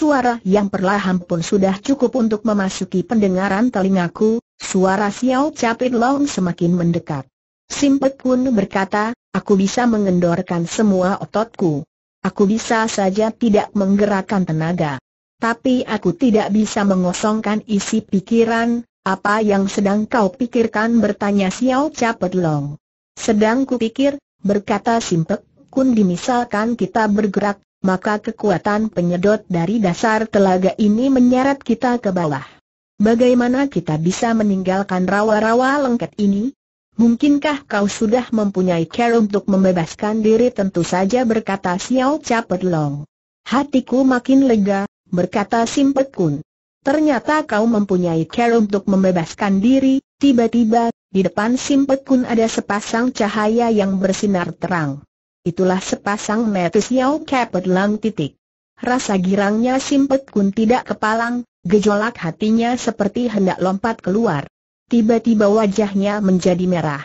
Suara yang perlahan pun sudah cukup untuk memasuki pendengaran telingaku, suara Xiao Capit Long semakin mendekat. Simpek pun berkata, aku bisa mengendorkan semua ototku. Aku bisa saja tidak menggerakkan tenaga. Tapi aku tidak bisa mengosongkan isi pikiran, apa yang sedang kau pikirkan bertanya Xiao Capit Long. Sedang kupikir, berkata Simpek Kun dimisalkan kita bergerak maka kekuatan penyedot dari dasar telaga ini menyeret kita ke bawah. Bagaimana kita bisa meninggalkan rawa-rawa lengket ini? Mungkinkah kau sudah mempunyai cara untuk membebaskan diri tentu saja berkata Xiao Capet Long. Hatiku makin lega, berkata Simpet Kun. Ternyata kau mempunyai cara untuk membebaskan diri, tiba-tiba, di depan Simpet Kun ada sepasang cahaya yang bersinar terang. Itulah sepasang metis Xiao Kepet Lang titik. Rasa girangnya Simpet Kun tidak kepalang, gejolak hatinya seperti hendak lompat keluar. Tiba-tiba wajahnya menjadi merah.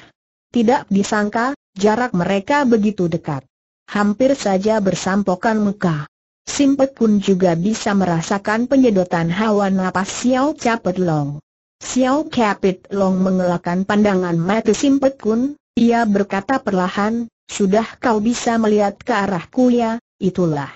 Tidak disangka, jarak mereka begitu dekat. Hampir saja bersampokan muka. Simpet Kun juga bisa merasakan penyedotan hawa nafas Xiao Capet Long. Xiao Capet Long mengelakkan pandangan mata Simpet Kun, ia berkata perlahan, sudah kau bisa melihat ke arahku ya, itulah.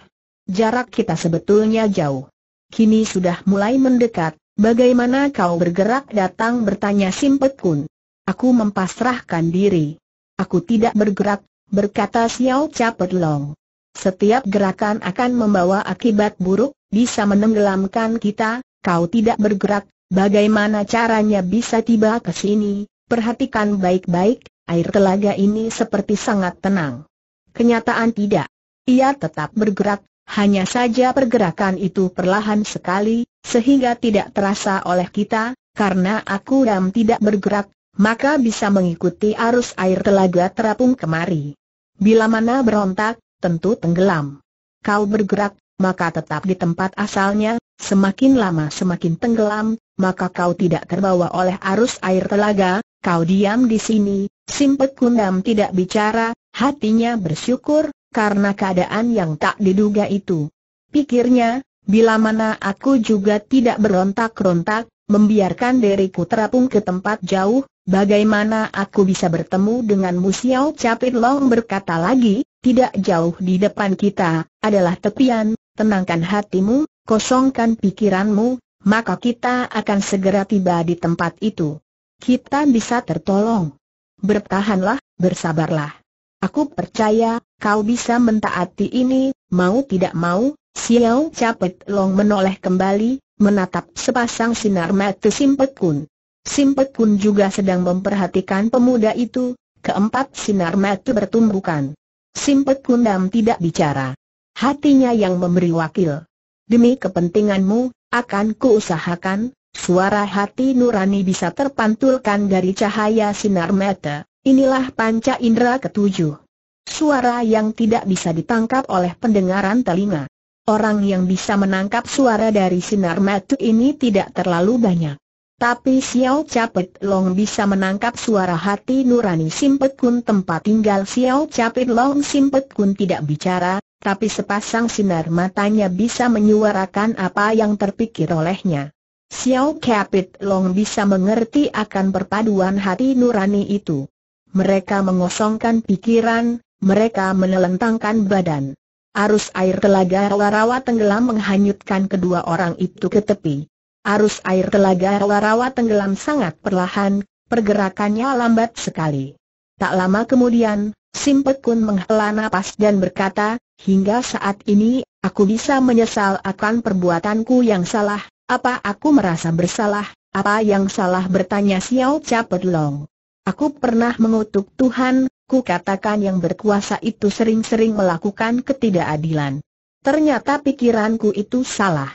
Jarak kita sebetulnya jauh. Kini sudah mulai mendekat, bagaimana kau bergerak datang bertanya Simpet Kun. Aku mempasrahkan diri. Aku tidak bergerak, berkata Xiao Capet Long. Setiap gerakan akan membawa akibat buruk, bisa menenggelamkan kita, kau tidak bergerak, bagaimana caranya bisa tiba ke sini, perhatikan baik-baik, air telaga ini seperti sangat tenang. Kenyataan tidak. Ia tetap bergerak, hanya saja pergerakan itu perlahan sekali, sehingga tidak terasa oleh kita, karena aku dan tidak bergerak, maka bisa mengikuti arus air telaga terapung kemari. Bila mana berontak, tentu tenggelam. Kau bergerak, maka tetap di tempat asalnya, semakin lama semakin tenggelam, maka kau tidak terbawa oleh arus air telaga, kau diam di sini, Simpek Kundam tidak bicara, hatinya bersyukur, karena keadaan yang tak diduga itu. Pikirnya, bila mana aku juga tidak berontak-rontak, membiarkan diriku terapung ke tempat jauh, bagaimana aku bisa bertemu dengan Musiao Capit Long berkata lagi, tidak jauh di depan kita, adalah tepian, tenangkan hatimu, kosongkan pikiranmu, maka kita akan segera tiba di tempat itu. Kita bisa tertolong. Bertahanlah, bersabarlah. Aku percaya, kau bisa mentaati ini, mau tidak mau, Xiao Capet Long menoleh kembali, menatap sepasang sinar mata Simpet Kun. Simpet Kun juga sedang memperhatikan pemuda itu, keempat sinar mata bertumbukan. Simpek Kun dam tidak bicara. Hatinya yang memberi wakil. Demi kepentinganmu, akan kuusahakan, Suara hati nurani bisa terpantulkan dari cahaya sinar mata, inilah panca indera ketujuh. Suara yang tidak bisa ditangkap oleh pendengaran telinga. Orang yang bisa menangkap suara dari sinar mata ini tidak terlalu banyak. Tapi Xiao Capit Long bisa menangkap suara hati nurani Simpet Kun tempat tinggal Xiao Capit Long Simpet Kun tidak bicara, tapi sepasang sinar matanya bisa menyuarakan apa yang terpikir olehnya. Xiao Capit Long bisa mengerti akan perpaduan hati nurani itu. Mereka mengosongkan pikiran, mereka menelentangkan badan. Arus air telaga Rawa-Rawa tenggelam menghanyutkan kedua orang itu ke tepi. Arus air telaga Rawa-Rawa tenggelam sangat perlahan, pergerakannya lambat sekali. Tak lama kemudian, Simpekun Kun menghela nafas dan berkata, hingga saat ini, aku bisa menyesal akan perbuatanku yang salah, apa aku merasa bersalah? Apa yang salah bertanya Xiao Capet Long. Aku pernah mengutuk Tuhan, ku katakan yang berkuasa itu sering-sering melakukan ketidakadilan. Ternyata pikiranku itu salah.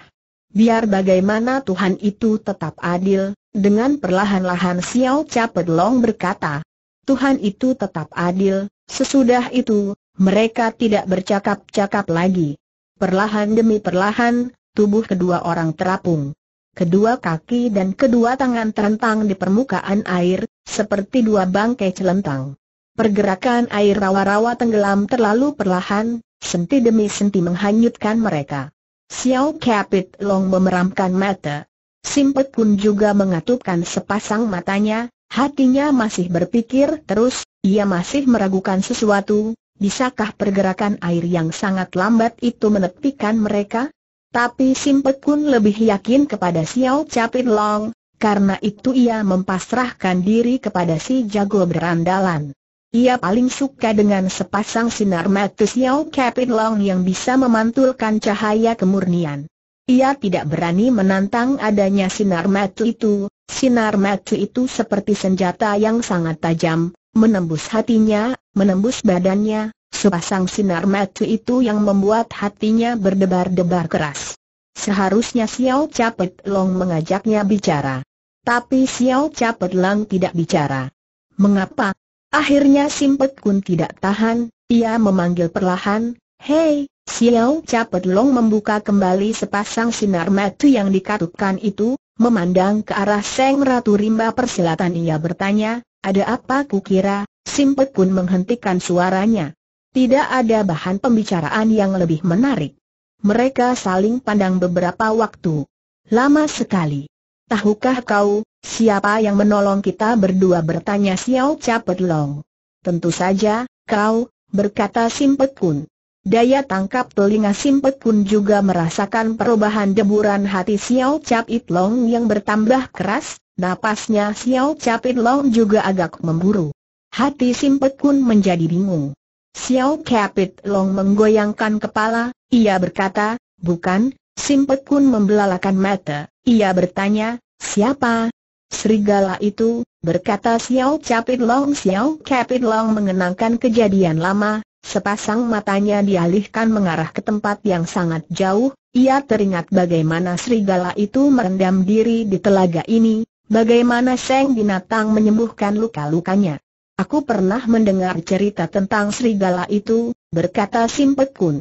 Biar bagaimana Tuhan itu tetap adil, dengan perlahan-lahan Xiao Capet Long berkata, Tuhan itu tetap adil, sesudah itu, mereka tidak bercakap-cakap lagi. Perlahan demi perlahan, tubuh kedua orang terapung. Kedua kaki dan kedua tangan terentang di permukaan air, seperti dua bangkai celentang. Pergerakan air rawa-rawa tenggelam terlalu perlahan, senti demi senti menghanyutkan mereka. Xiao Capit Long memeramkan mata. Simpet pun juga mengatupkan sepasang matanya, hatinya masih berpikir terus, ia masih meragukan sesuatu, bisakah pergerakan air yang sangat lambat itu menepikan mereka? Tapi Simpe Kun lebih yakin kepada Xiao Capin Long, karena itu ia mempasrahkan diri kepada si jago berandalan. Ia paling suka dengan sepasang sinar mata Xiao Capin Long yang bisa memantulkan cahaya kemurnian. Ia tidak berani menantang adanya sinar mata itu, sinar mata itu seperti senjata yang sangat tajam, menembus hatinya, menembus badannya, Sepasang sinar mata itu yang membuat hatinya berdebar-debar keras. Seharusnya Xiao Capet Long mengajaknya bicara. Tapi Xiao Capet Long tidak bicara. Mengapa? Akhirnya Simpet Kun tidak tahan, ia memanggil perlahan, Hei, Xiao Capet Long membuka kembali sepasang sinar mata yang dikatupkan itu, memandang ke arah Seng Ratu Rimba Persilatan ia bertanya, ada apa kukira, Simpet Kun menghentikan suaranya. Tidak ada bahan pembicaraan yang lebih menarik. Mereka saling pandang beberapa waktu. Lama sekali. Tahukah kau, siapa yang menolong kita berdua bertanya Xiao Capet Long. Tentu saja, kau, berkata Simpet Kun. Daya tangkap telinga Simpet Kun juga merasakan perubahan deburan hati Xiao Capit Long yang bertambah keras, napasnya Xiao Capit Long juga agak memburu. Hati Simpet Kun menjadi bingung. Xiao Capit Long menggoyangkan kepala, ia berkata, bukan, Simpet Kun membelalakan mata, ia bertanya, siapa? Serigala itu, berkata Xiao Capit Long Xiao Capit Long mengenangkan kejadian lama, sepasang matanya dialihkan mengarah ke tempat yang sangat jauh, ia teringat bagaimana serigala itu merendam diri di telaga ini, bagaimana Seng Binatang menyembuhkan luka-lukanya. Aku pernah mendengar cerita tentang serigala itu, berkata Simpek Kun.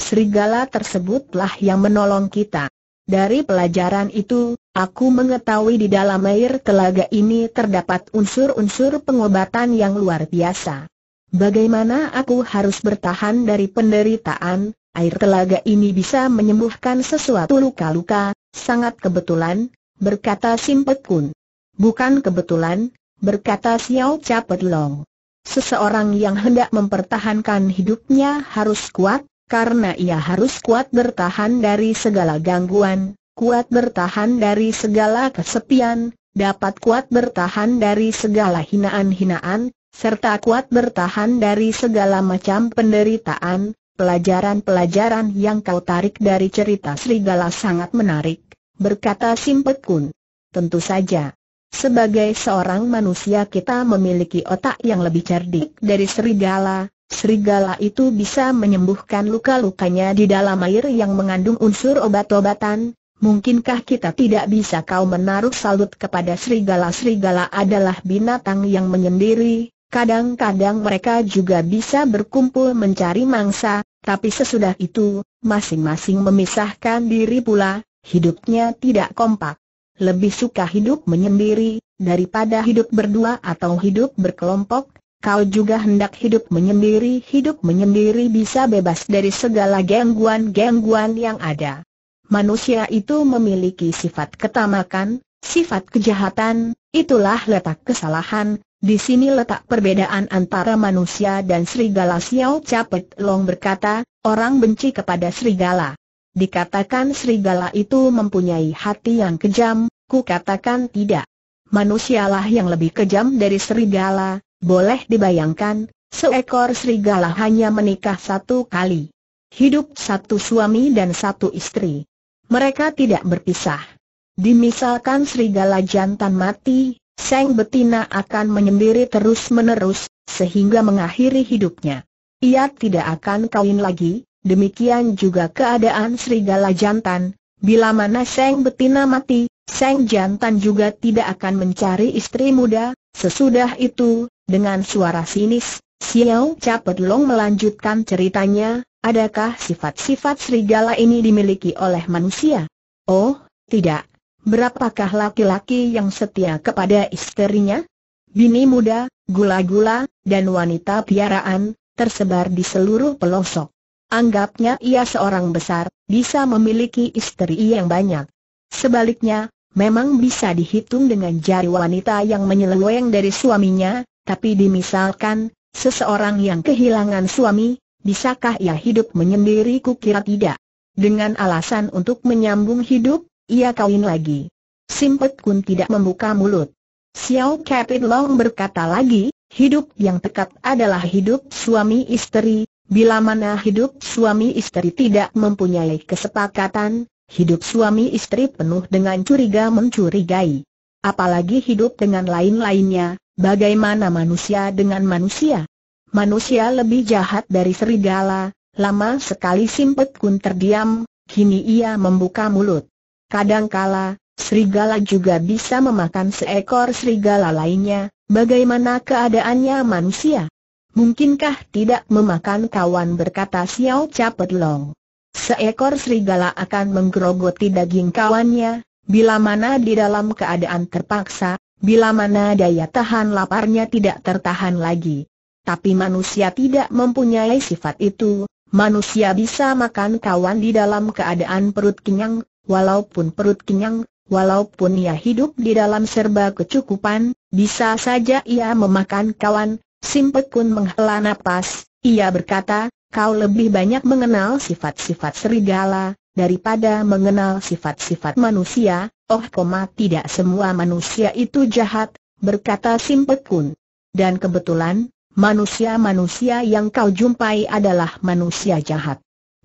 Serigala tersebutlah yang menolong kita. Dari pelajaran itu, aku mengetahui di dalam air telaga ini terdapat unsur-unsur pengobatan yang luar biasa. Bagaimana aku harus bertahan dari penderitaan, air telaga ini bisa menyembuhkan sesuatu luka-luka, sangat kebetulan, berkata Simpek Kun. Bukan kebetulan, berkata Xiao Capet Long. Seseorang yang hendak mempertahankan hidupnya harus kuat, karena ia harus kuat bertahan dari segala gangguan, kuat bertahan dari segala kesepian, dapat kuat bertahan dari segala hinaan-hinaan, serta kuat bertahan dari segala macam penderitaan. Pelajaran-pelajaran yang kau tarik dari cerita Serigala sangat menarik, berkata simpekun. Tentu saja, sebagai seorang manusia kita memiliki otak yang lebih cerdik dari serigala, serigala itu bisa menyembuhkan luka-lukanya di dalam air yang mengandung unsur obat-obatan, mungkinkah kita tidak bisa kau menaruh salut kepada serigala-serigala adalah binatang yang menyendiri, kadang-kadang mereka juga bisa berkumpul mencari mangsa, tapi sesudah itu, masing-masing memisahkan diri pula, hidupnya tidak kompak lebih suka hidup menyendiri, daripada hidup berdua atau hidup berkelompok, kau juga hendak hidup menyendiri. Hidup menyendiri bisa bebas dari segala gangguan-gangguan yang ada. Manusia itu memiliki sifat ketamakan, sifat kejahatan, itulah letak kesalahan, di sini letak perbedaan antara manusia dan serigala Xiao Capet Long berkata, orang benci kepada serigala. Dikatakan serigala itu mempunyai hati yang kejam, ku katakan tidak. Manusialah yang lebih kejam dari serigala, boleh dibayangkan, seekor serigala hanya menikah satu kali. Hidup satu suami dan satu istri. Mereka tidak berpisah. Dimisalkan serigala jantan mati, sang betina akan menyendiri terus-menerus, sehingga mengakhiri hidupnya. Ia tidak akan kawin lagi, Demikian juga keadaan serigala jantan, bila mana Seng betina mati, Seng jantan juga tidak akan mencari istri muda, sesudah itu, dengan suara sinis, Xiao Capet Long melanjutkan ceritanya, adakah sifat-sifat serigala ini dimiliki oleh manusia? Oh, tidak. Berapakah laki-laki yang setia kepada istrinya? Bini muda, gula-gula, dan wanita piaraan, tersebar di seluruh pelosok. Anggapnya ia seorang besar, bisa memiliki istri yang banyak. Sebaliknya, memang bisa dihitung dengan jari wanita yang menyeleweng dari suaminya, tapi dimisalkan, seseorang yang kehilangan suami, bisakah ia hidup menyendiri kukira tidak? Dengan alasan untuk menyambung hidup, ia kawin lagi. Simpet Kun tidak membuka mulut. Xiao Kapit Long berkata lagi, hidup yang tekat adalah hidup suami istri, Bila mana hidup suami istri tidak mempunyai kesepakatan, hidup suami istri penuh dengan curiga mencurigai. Apalagi hidup dengan lain-lainnya, bagaimana manusia dengan manusia? Manusia lebih jahat dari serigala, lama sekali Simpet Kun terdiam, kini ia membuka mulut. Kadangkala, serigala juga bisa memakan seekor serigala lainnya, bagaimana keadaannya manusia? Mungkinkah tidak memakan kawan berkata Xiao Capet Long. Seekor serigala akan menggerogoti daging kawannya, bila mana di dalam keadaan terpaksa, bila mana daya tahan laparnya tidak tertahan lagi. Tapi manusia tidak mempunyai sifat itu, manusia bisa makan kawan di dalam keadaan perut kenyang, walaupun perut kenyang, walaupun ia hidup di dalam serba kecukupan, bisa saja ia memakan kawan, Simpekun Kun menghela napas, ia berkata, kau lebih banyak mengenal sifat-sifat serigala, daripada mengenal sifat-sifat manusia, oh koma tidak semua manusia itu jahat, berkata Simpekun. Kun. Dan kebetulan, manusia-manusia yang kau jumpai adalah manusia jahat.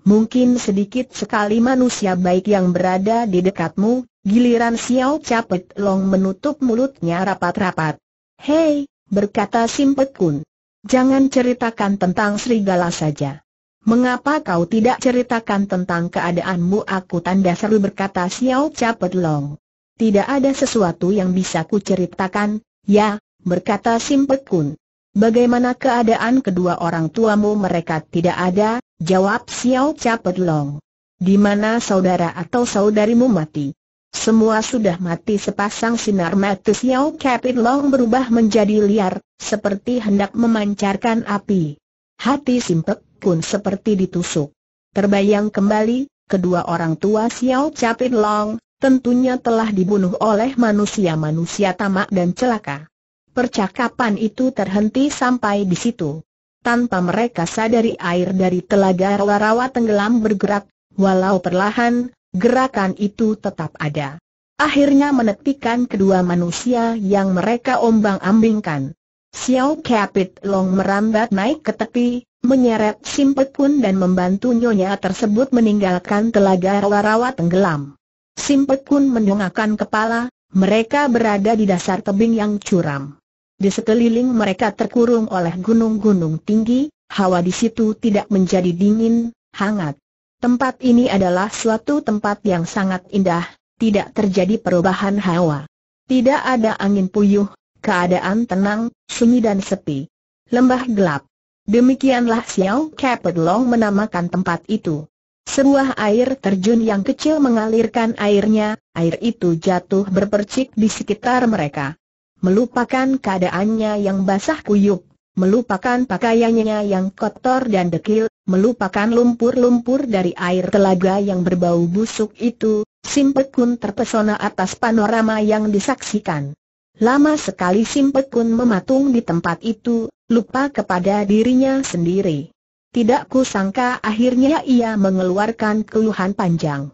Mungkin sedikit sekali manusia baik yang berada di dekatmu, giliran Xiao Capet Long menutup mulutnya rapat-rapat. Hei, berkata Simpet Kun. Jangan ceritakan tentang serigala saja. Mengapa kau tidak ceritakan tentang keadaanmu aku tanda seru berkata Xiao Capet Long. Tidak ada sesuatu yang bisa ku ceritakan, ya, berkata Simpet Kun. Bagaimana keadaan kedua orang tuamu mereka tidak ada, jawab Xiao Capet Long. Di mana saudara atau saudarimu mati? Semua sudah mati sepasang sinar mata Xiao Capit Long berubah menjadi liar, seperti hendak memancarkan api. Hati Simpek pun seperti ditusuk. Terbayang kembali, kedua orang tua Xiao Capit Long, tentunya telah dibunuh oleh manusia-manusia tamak dan celaka. Percakapan itu terhenti sampai di situ. Tanpa mereka sadari air dari telaga rawa-rawa tenggelam bergerak, walau perlahan, gerakan itu tetap ada. Akhirnya menetikan kedua manusia yang mereka ombang-ambingkan. Xiao Kapit Long merambat naik ke tepi, menyeret Simpet Kun dan membantu nyonya tersebut meninggalkan telaga rawa-rawa tenggelam. Simpet Kun menyongakkan kepala, mereka berada di dasar tebing yang curam. Di sekeliling mereka terkurung oleh gunung-gunung tinggi, hawa di situ tidak menjadi dingin, hangat. Tempat ini adalah suatu tempat yang sangat indah, tidak terjadi perubahan hawa. Tidak ada angin puyuh, keadaan tenang, sunyi dan sepi. Lembah gelap. Demikianlah Xiao Capet Long menamakan tempat itu. Sebuah air terjun yang kecil mengalirkan airnya, air itu jatuh berpercik di sekitar mereka. Melupakan keadaannya yang basah kuyup, melupakan pakaiannya yang kotor dan dekil, Melupakan lumpur-lumpur dari air telaga yang berbau busuk itu, Simpekun terpesona atas panorama yang disaksikan. Lama sekali Simpekun mematung di tempat itu, lupa kepada dirinya sendiri. Tidak kusangka akhirnya ia mengeluarkan keluhan panjang.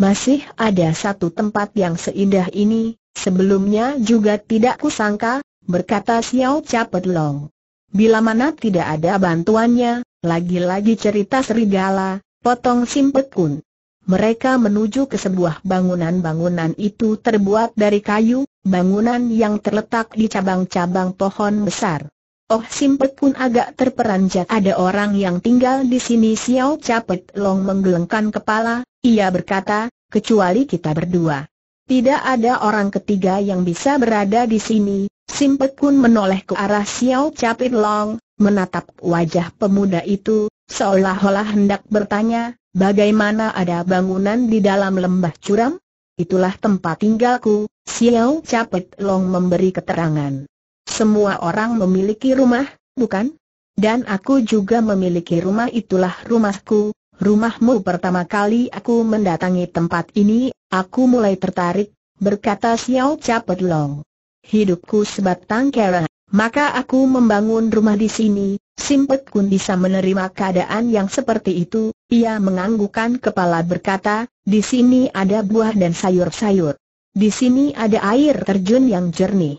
Masih ada satu tempat yang seindah ini, sebelumnya juga tidak kusangka, berkata Xiao Capet Long. Bila mana tidak ada bantuannya, lagi-lagi cerita serigala, potong simpet kun. Mereka menuju ke sebuah bangunan-bangunan itu terbuat dari kayu, bangunan yang terletak di cabang-cabang pohon besar. Oh Simpet pun agak terperanjat ada orang yang tinggal di sini Xiao Capet Long menggelengkan kepala, ia berkata, kecuali kita berdua. Tidak ada orang ketiga yang bisa berada di sini, Simpet Kun menoleh ke arah Xiao Capit Long, menatap wajah pemuda itu, seolah-olah hendak bertanya, bagaimana ada bangunan di dalam lembah curam? Itulah tempat tinggalku, Xiao Capit Long memberi keterangan. Semua orang memiliki rumah, bukan? Dan aku juga memiliki rumah itulah rumahku, rumahmu pertama kali aku mendatangi tempat ini, aku mulai tertarik, berkata Xiao Capet Long. Hidupku sebatang kera, maka aku membangun rumah di sini, Simpet Kun bisa menerima keadaan yang seperti itu, ia menganggukkan kepala berkata, di sini ada buah dan sayur-sayur. Di sini ada air terjun yang jernih.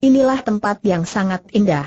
Inilah tempat yang sangat indah.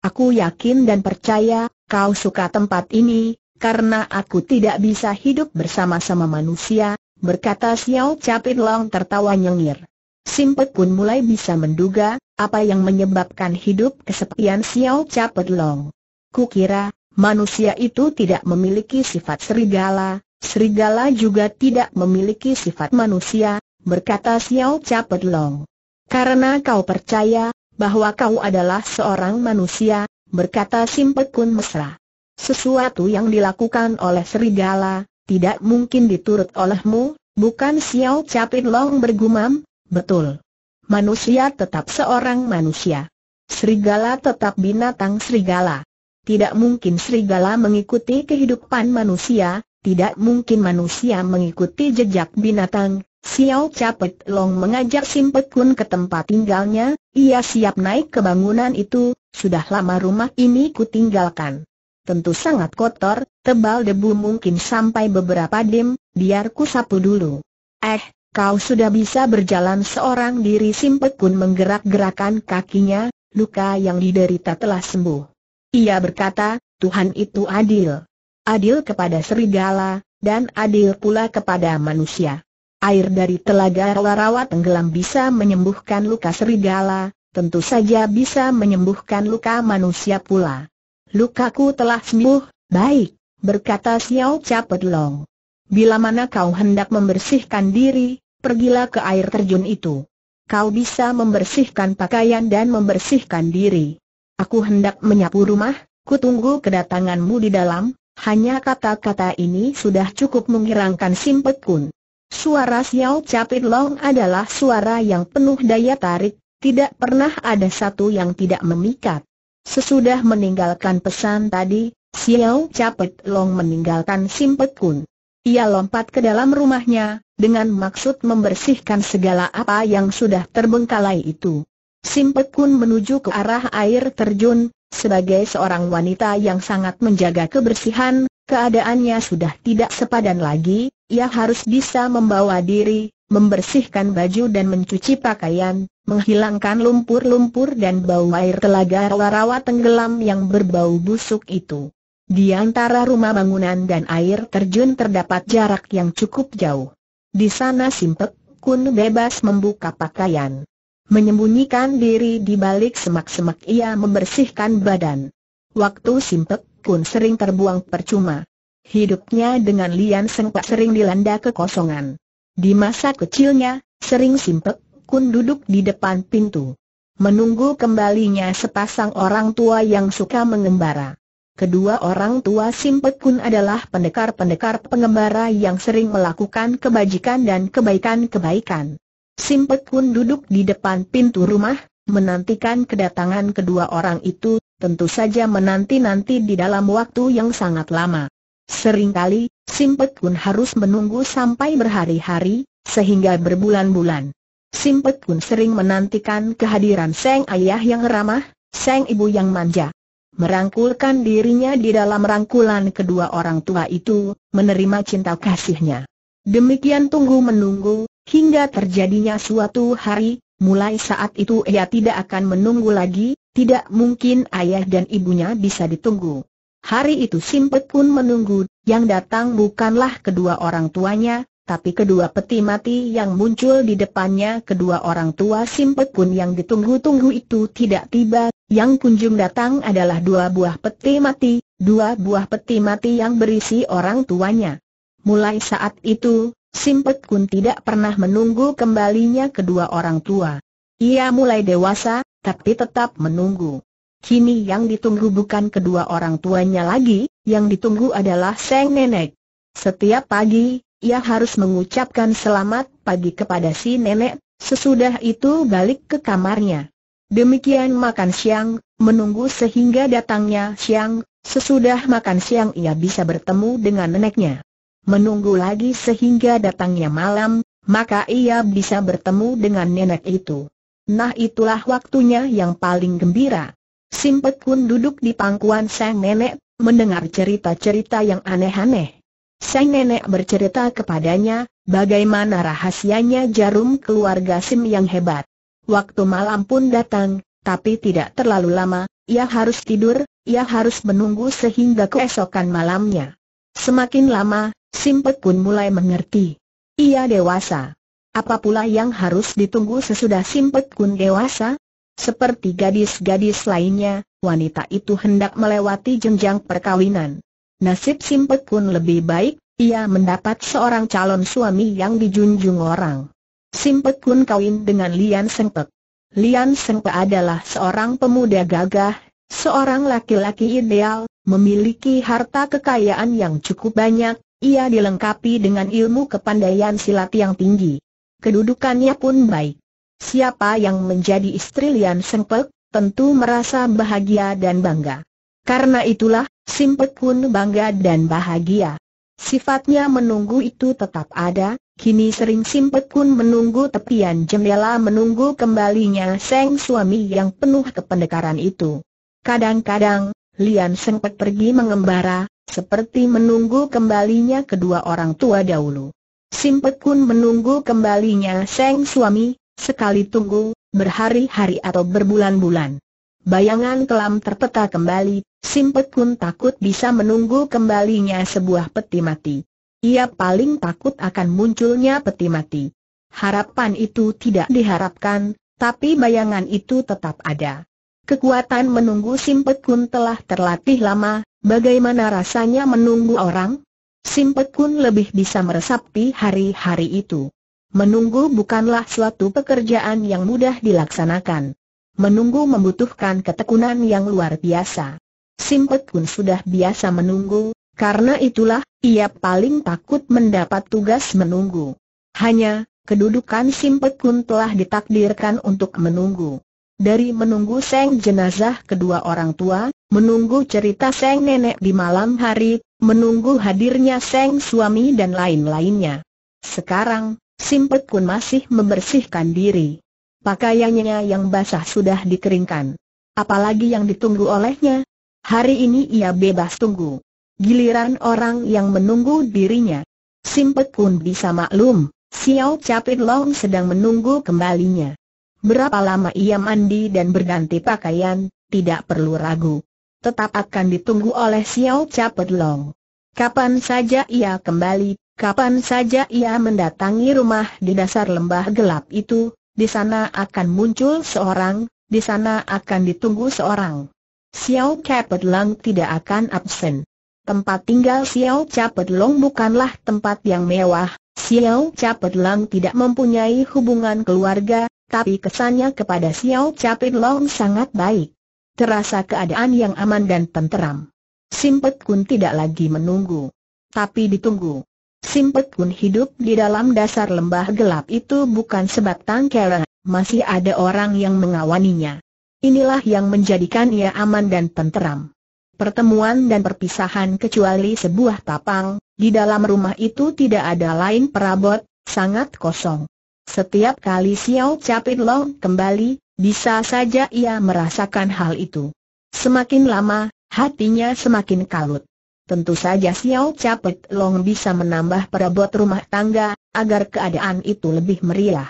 Aku yakin dan percaya, kau suka tempat ini, karena aku tidak bisa hidup bersama-sama manusia, berkata Xiao Capit Long tertawa nyengir. Simpet pun mulai bisa menduga, apa yang menyebabkan hidup kesepian Xiao Capit Long. Kukira, manusia itu tidak memiliki sifat serigala, serigala juga tidak memiliki sifat manusia, berkata Xiao Capit Long. Karena kau percaya, bahwa kau adalah seorang manusia, berkata Simpet Kun mesra. Sesuatu yang dilakukan oleh serigala, tidak mungkin diturut olehmu, bukan Xiao Capit Long bergumam, betul. Manusia tetap seorang manusia. Serigala tetap binatang serigala. Tidak mungkin serigala mengikuti kehidupan manusia, tidak mungkin manusia mengikuti jejak binatang. Xiao Capit Long mengajak Simpet Kun ke tempat tinggalnya, ia siap naik ke bangunan itu, sudah lama rumah ini kutinggalkan tentu sangat kotor, tebal debu mungkin sampai beberapa dim, biar ku sapu dulu. Eh, kau sudah bisa berjalan seorang diri Simpek Kun menggerak-gerakan kakinya, luka yang diderita telah sembuh. Ia berkata, Tuhan itu adil. Adil kepada serigala, dan adil pula kepada manusia. Air dari telaga Larawa tenggelam bisa menyembuhkan luka serigala, tentu saja bisa menyembuhkan luka manusia pula. Lukaku telah sembuh, baik, berkata Xiao Capet Long. Bila mana kau hendak membersihkan diri, pergilah ke air terjun itu. Kau bisa membersihkan pakaian dan membersihkan diri. Aku hendak menyapu rumah, kutunggu kedatanganmu di dalam, hanya kata-kata ini sudah cukup mengirangkan Simpet Kun. Suara Xiao Capit Long adalah suara yang penuh daya tarik, tidak pernah ada satu yang tidak memikat. Sesudah meninggalkan pesan tadi, Xiao Capet Long meninggalkan Simpet Kun. Ia lompat ke dalam rumahnya, dengan maksud membersihkan segala apa yang sudah terbengkalai itu. Simpet Kun menuju ke arah air terjun, sebagai seorang wanita yang sangat menjaga kebersihan, keadaannya sudah tidak sepadan lagi, ia harus bisa membawa diri, membersihkan baju dan mencuci pakaian, menghilangkan lumpur-lumpur dan bau air telaga rawa-rawa tenggelam yang berbau busuk itu. Di antara rumah bangunan dan air terjun terdapat jarak yang cukup jauh. Di sana Simpek Kun bebas membuka pakaian. Menyembunyikan diri di balik semak-semak ia membersihkan badan. Waktu Simpek Kun sering terbuang percuma. Hidupnya dengan Lian Sengpa sering dilanda kekosongan. Di masa kecilnya, sering Simpek Kun duduk di depan pintu. Menunggu kembalinya sepasang orang tua yang suka mengembara. Kedua orang tua Simpek Kun adalah pendekar-pendekar pengembara yang sering melakukan kebajikan dan kebaikan-kebaikan. Simpek Kun duduk di depan pintu rumah, menantikan kedatangan kedua orang itu, tentu saja menanti-nanti di dalam waktu yang sangat lama. Seringkali, Simpek Kun harus menunggu sampai berhari-hari, sehingga berbulan-bulan. Simpek Kun sering menantikan kehadiran Seng Ayah yang ramah, Seng Ibu yang manja. Merangkulkan dirinya di dalam rangkulan kedua orang tua itu, menerima cinta kasihnya. Demikian tunggu menunggu, hingga terjadinya suatu hari, mulai saat itu ia tidak akan menunggu lagi, tidak mungkin ayah dan ibunya bisa ditunggu. Hari itu Simpek pun menunggu, yang datang bukanlah kedua orang tuanya, tapi kedua peti mati yang muncul di depannya kedua orang tua Simpek pun yang ditunggu-tunggu itu tidak tiba, yang kunjung datang adalah dua buah peti mati, dua buah peti mati yang berisi orang tuanya. Mulai saat itu, Simpek pun tidak pernah menunggu kembalinya kedua orang tua. Ia mulai dewasa, tapi tetap menunggu. Kini yang ditunggu bukan kedua orang tuanya lagi, yang ditunggu adalah Seng nenek. Setiap pagi, ia harus mengucapkan selamat pagi kepada si nenek, sesudah itu balik ke kamarnya. Demikian makan siang, menunggu sehingga datangnya siang, sesudah makan siang ia bisa bertemu dengan neneknya. Menunggu lagi sehingga datangnya malam, maka ia bisa bertemu dengan nenek itu. Nah itulah waktunya yang paling gembira. Simpet kun duduk di pangkuan sang nenek, mendengar cerita-cerita yang aneh-aneh. Sang nenek bercerita kepadanya, bagaimana rahasianya jarum keluarga Sim yang hebat. Waktu malam pun datang, tapi tidak terlalu lama, ia harus tidur, ia harus menunggu sehingga keesokan malamnya. Semakin lama, Simpet kun mulai mengerti. Ia dewasa. Apa pula yang harus ditunggu sesudah Simpet Kun dewasa? Seperti gadis-gadis lainnya, wanita itu hendak melewati jenjang perkawinan. Nasib Simpek pun lebih baik, ia mendapat seorang calon suami yang dijunjung orang. Simpek pun kawin dengan Lian Sengpek. Lian Sengpek adalah seorang pemuda gagah, seorang laki-laki ideal, memiliki harta kekayaan yang cukup banyak, ia dilengkapi dengan ilmu kepandaian silat yang tinggi. Kedudukannya pun baik. Siapa yang menjadi istri Lian Sengpek, tentu merasa bahagia dan bangga. Karena itulah, Simpek pun bangga dan bahagia. Sifatnya menunggu itu tetap ada, kini sering Simpek pun menunggu tepian jendela menunggu kembalinya sang suami yang penuh kependekaran itu. Kadang-kadang, Lian Sengpek pergi mengembara, seperti menunggu kembalinya kedua orang tua dahulu. Simpek pun menunggu kembalinya sang suami, Sekali tunggu, berhari-hari atau berbulan-bulan. Bayangan kelam terpeta kembali, Simpet pun takut bisa menunggu kembalinya sebuah peti mati. Ia paling takut akan munculnya peti mati. Harapan itu tidak diharapkan, tapi bayangan itu tetap ada. Kekuatan menunggu Simpet Kun telah terlatih lama, bagaimana rasanya menunggu orang? Simpet Kun lebih bisa meresapi hari-hari itu. Menunggu bukanlah suatu pekerjaan yang mudah dilaksanakan. Menunggu membutuhkan ketekunan yang luar biasa. Simpet pun sudah biasa menunggu, karena itulah, ia paling takut mendapat tugas menunggu. Hanya, kedudukan Simpet pun telah ditakdirkan untuk menunggu. Dari menunggu seng jenazah kedua orang tua, menunggu cerita seng nenek di malam hari, menunggu hadirnya seng suami dan lain-lainnya. Sekarang, Simpet Kun masih membersihkan diri. Pakaiannya yang basah sudah dikeringkan. Apalagi yang ditunggu olehnya. Hari ini ia bebas tunggu. Giliran orang yang menunggu dirinya. Simpet Kun bisa maklum, Xiao Capit Long sedang menunggu kembalinya. Berapa lama ia mandi dan berganti pakaian, tidak perlu ragu. Tetap akan ditunggu oleh Xiao Capit Long. Kapan saja ia kembali, Kapan saja ia mendatangi rumah di dasar lembah gelap itu, di sana akan muncul seorang, di sana akan ditunggu seorang. Xiao Capet Lang tidak akan absen. Tempat tinggal Xiao Capet Long bukanlah tempat yang mewah, Xiao Capet Lang tidak mempunyai hubungan keluarga, tapi kesannya kepada Xiao Capet Long sangat baik. Terasa keadaan yang aman dan tenteram. Simpet Kun tidak lagi menunggu. Tapi ditunggu. Simpet pun hidup di dalam dasar lembah gelap itu bukan sebatang kera, masih ada orang yang mengawaninya. Inilah yang menjadikan ia aman dan tenteram. Pertemuan dan perpisahan kecuali sebuah tapang, di dalam rumah itu tidak ada lain perabot, sangat kosong. Setiap kali Xiao Capit Long kembali, bisa saja ia merasakan hal itu. Semakin lama, hatinya semakin kalut. Tentu saja Xiao Capet Long bisa menambah perabot rumah tangga, agar keadaan itu lebih meriah.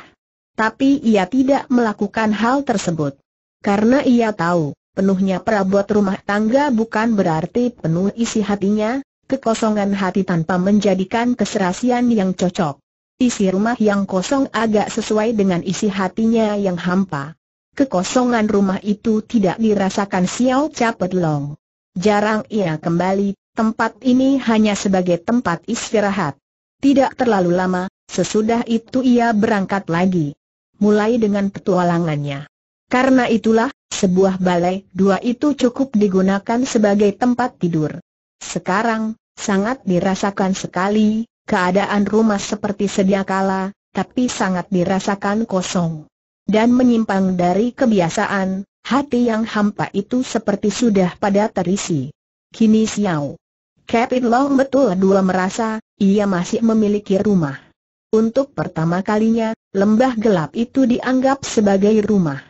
Tapi ia tidak melakukan hal tersebut. Karena ia tahu, penuhnya perabot rumah tangga bukan berarti penuh isi hatinya, kekosongan hati tanpa menjadikan keserasian yang cocok. Isi rumah yang kosong agak sesuai dengan isi hatinya yang hampa. Kekosongan rumah itu tidak dirasakan Xiao Capet Long. Jarang ia kembali tempat ini hanya sebagai tempat istirahat. Tidak terlalu lama, sesudah itu ia berangkat lagi. Mulai dengan petualangannya. Karena itulah, sebuah balai dua itu cukup digunakan sebagai tempat tidur. Sekarang, sangat dirasakan sekali, keadaan rumah seperti sedia kala, tapi sangat dirasakan kosong. Dan menyimpang dari kebiasaan, hati yang hampa itu seperti sudah pada terisi. Kini Xiao Capit Long betul dua merasa, ia masih memiliki rumah. Untuk pertama kalinya, lembah gelap itu dianggap sebagai rumah.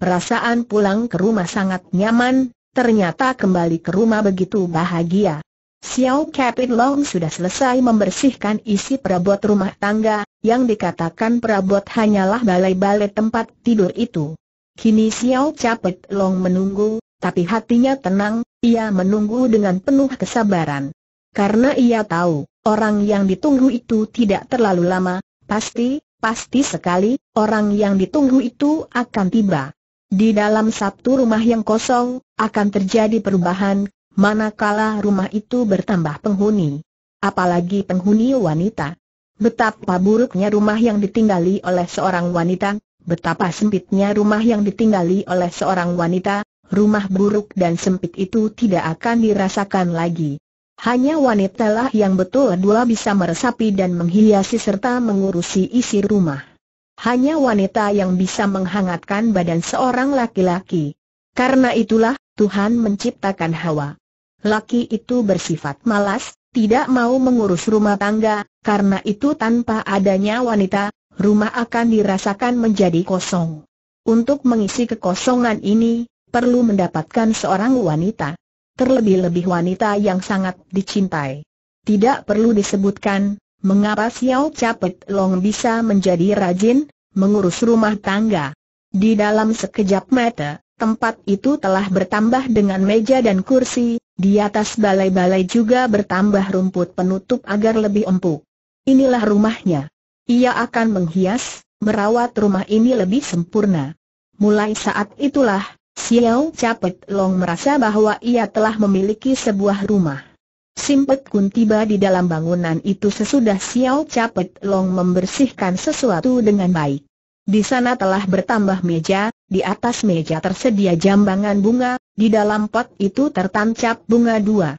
Perasaan pulang ke rumah sangat nyaman, ternyata kembali ke rumah begitu bahagia. Xiao Capit Long sudah selesai membersihkan isi perabot rumah tangga, yang dikatakan perabot hanyalah balai-balai tempat tidur itu. Kini Xiao Capit Long menunggu, tapi hatinya tenang, ia menunggu dengan penuh kesabaran. Karena ia tahu, orang yang ditunggu itu tidak terlalu lama, pasti, pasti sekali, orang yang ditunggu itu akan tiba. Di dalam satu rumah yang kosong, akan terjadi perubahan, manakala rumah itu bertambah penghuni. Apalagi penghuni wanita. Betapa buruknya rumah yang ditinggali oleh seorang wanita, betapa sempitnya rumah yang ditinggali oleh seorang wanita, rumah buruk dan sempit itu tidak akan dirasakan lagi. Hanya wanita lah yang betul dua bisa meresapi dan menghiasi serta mengurusi isi rumah. Hanya wanita yang bisa menghangatkan badan seorang laki-laki. Karena itulah, Tuhan menciptakan Hawa. Laki itu bersifat malas, tidak mau mengurus rumah tangga, karena itu tanpa adanya wanita, rumah akan dirasakan menjadi kosong. Untuk mengisi kekosongan ini, perlu mendapatkan seorang wanita. Terlebih-lebih wanita yang sangat dicintai. Tidak perlu disebutkan, mengapa Xiao Capet Long bisa menjadi rajin, mengurus rumah tangga. Di dalam sekejap mata, tempat itu telah bertambah dengan meja dan kursi, di atas balai-balai juga bertambah rumput penutup agar lebih empuk. Inilah rumahnya. Ia akan menghias, merawat rumah ini lebih sempurna. Mulai saat itulah, Xiao Capet Long merasa bahwa ia telah memiliki sebuah rumah. Simpet Kun tiba di dalam bangunan itu sesudah Xiao Capet Long membersihkan sesuatu dengan baik. Di sana telah bertambah meja, di atas meja tersedia jambangan bunga, di dalam pot itu tertancap bunga dua.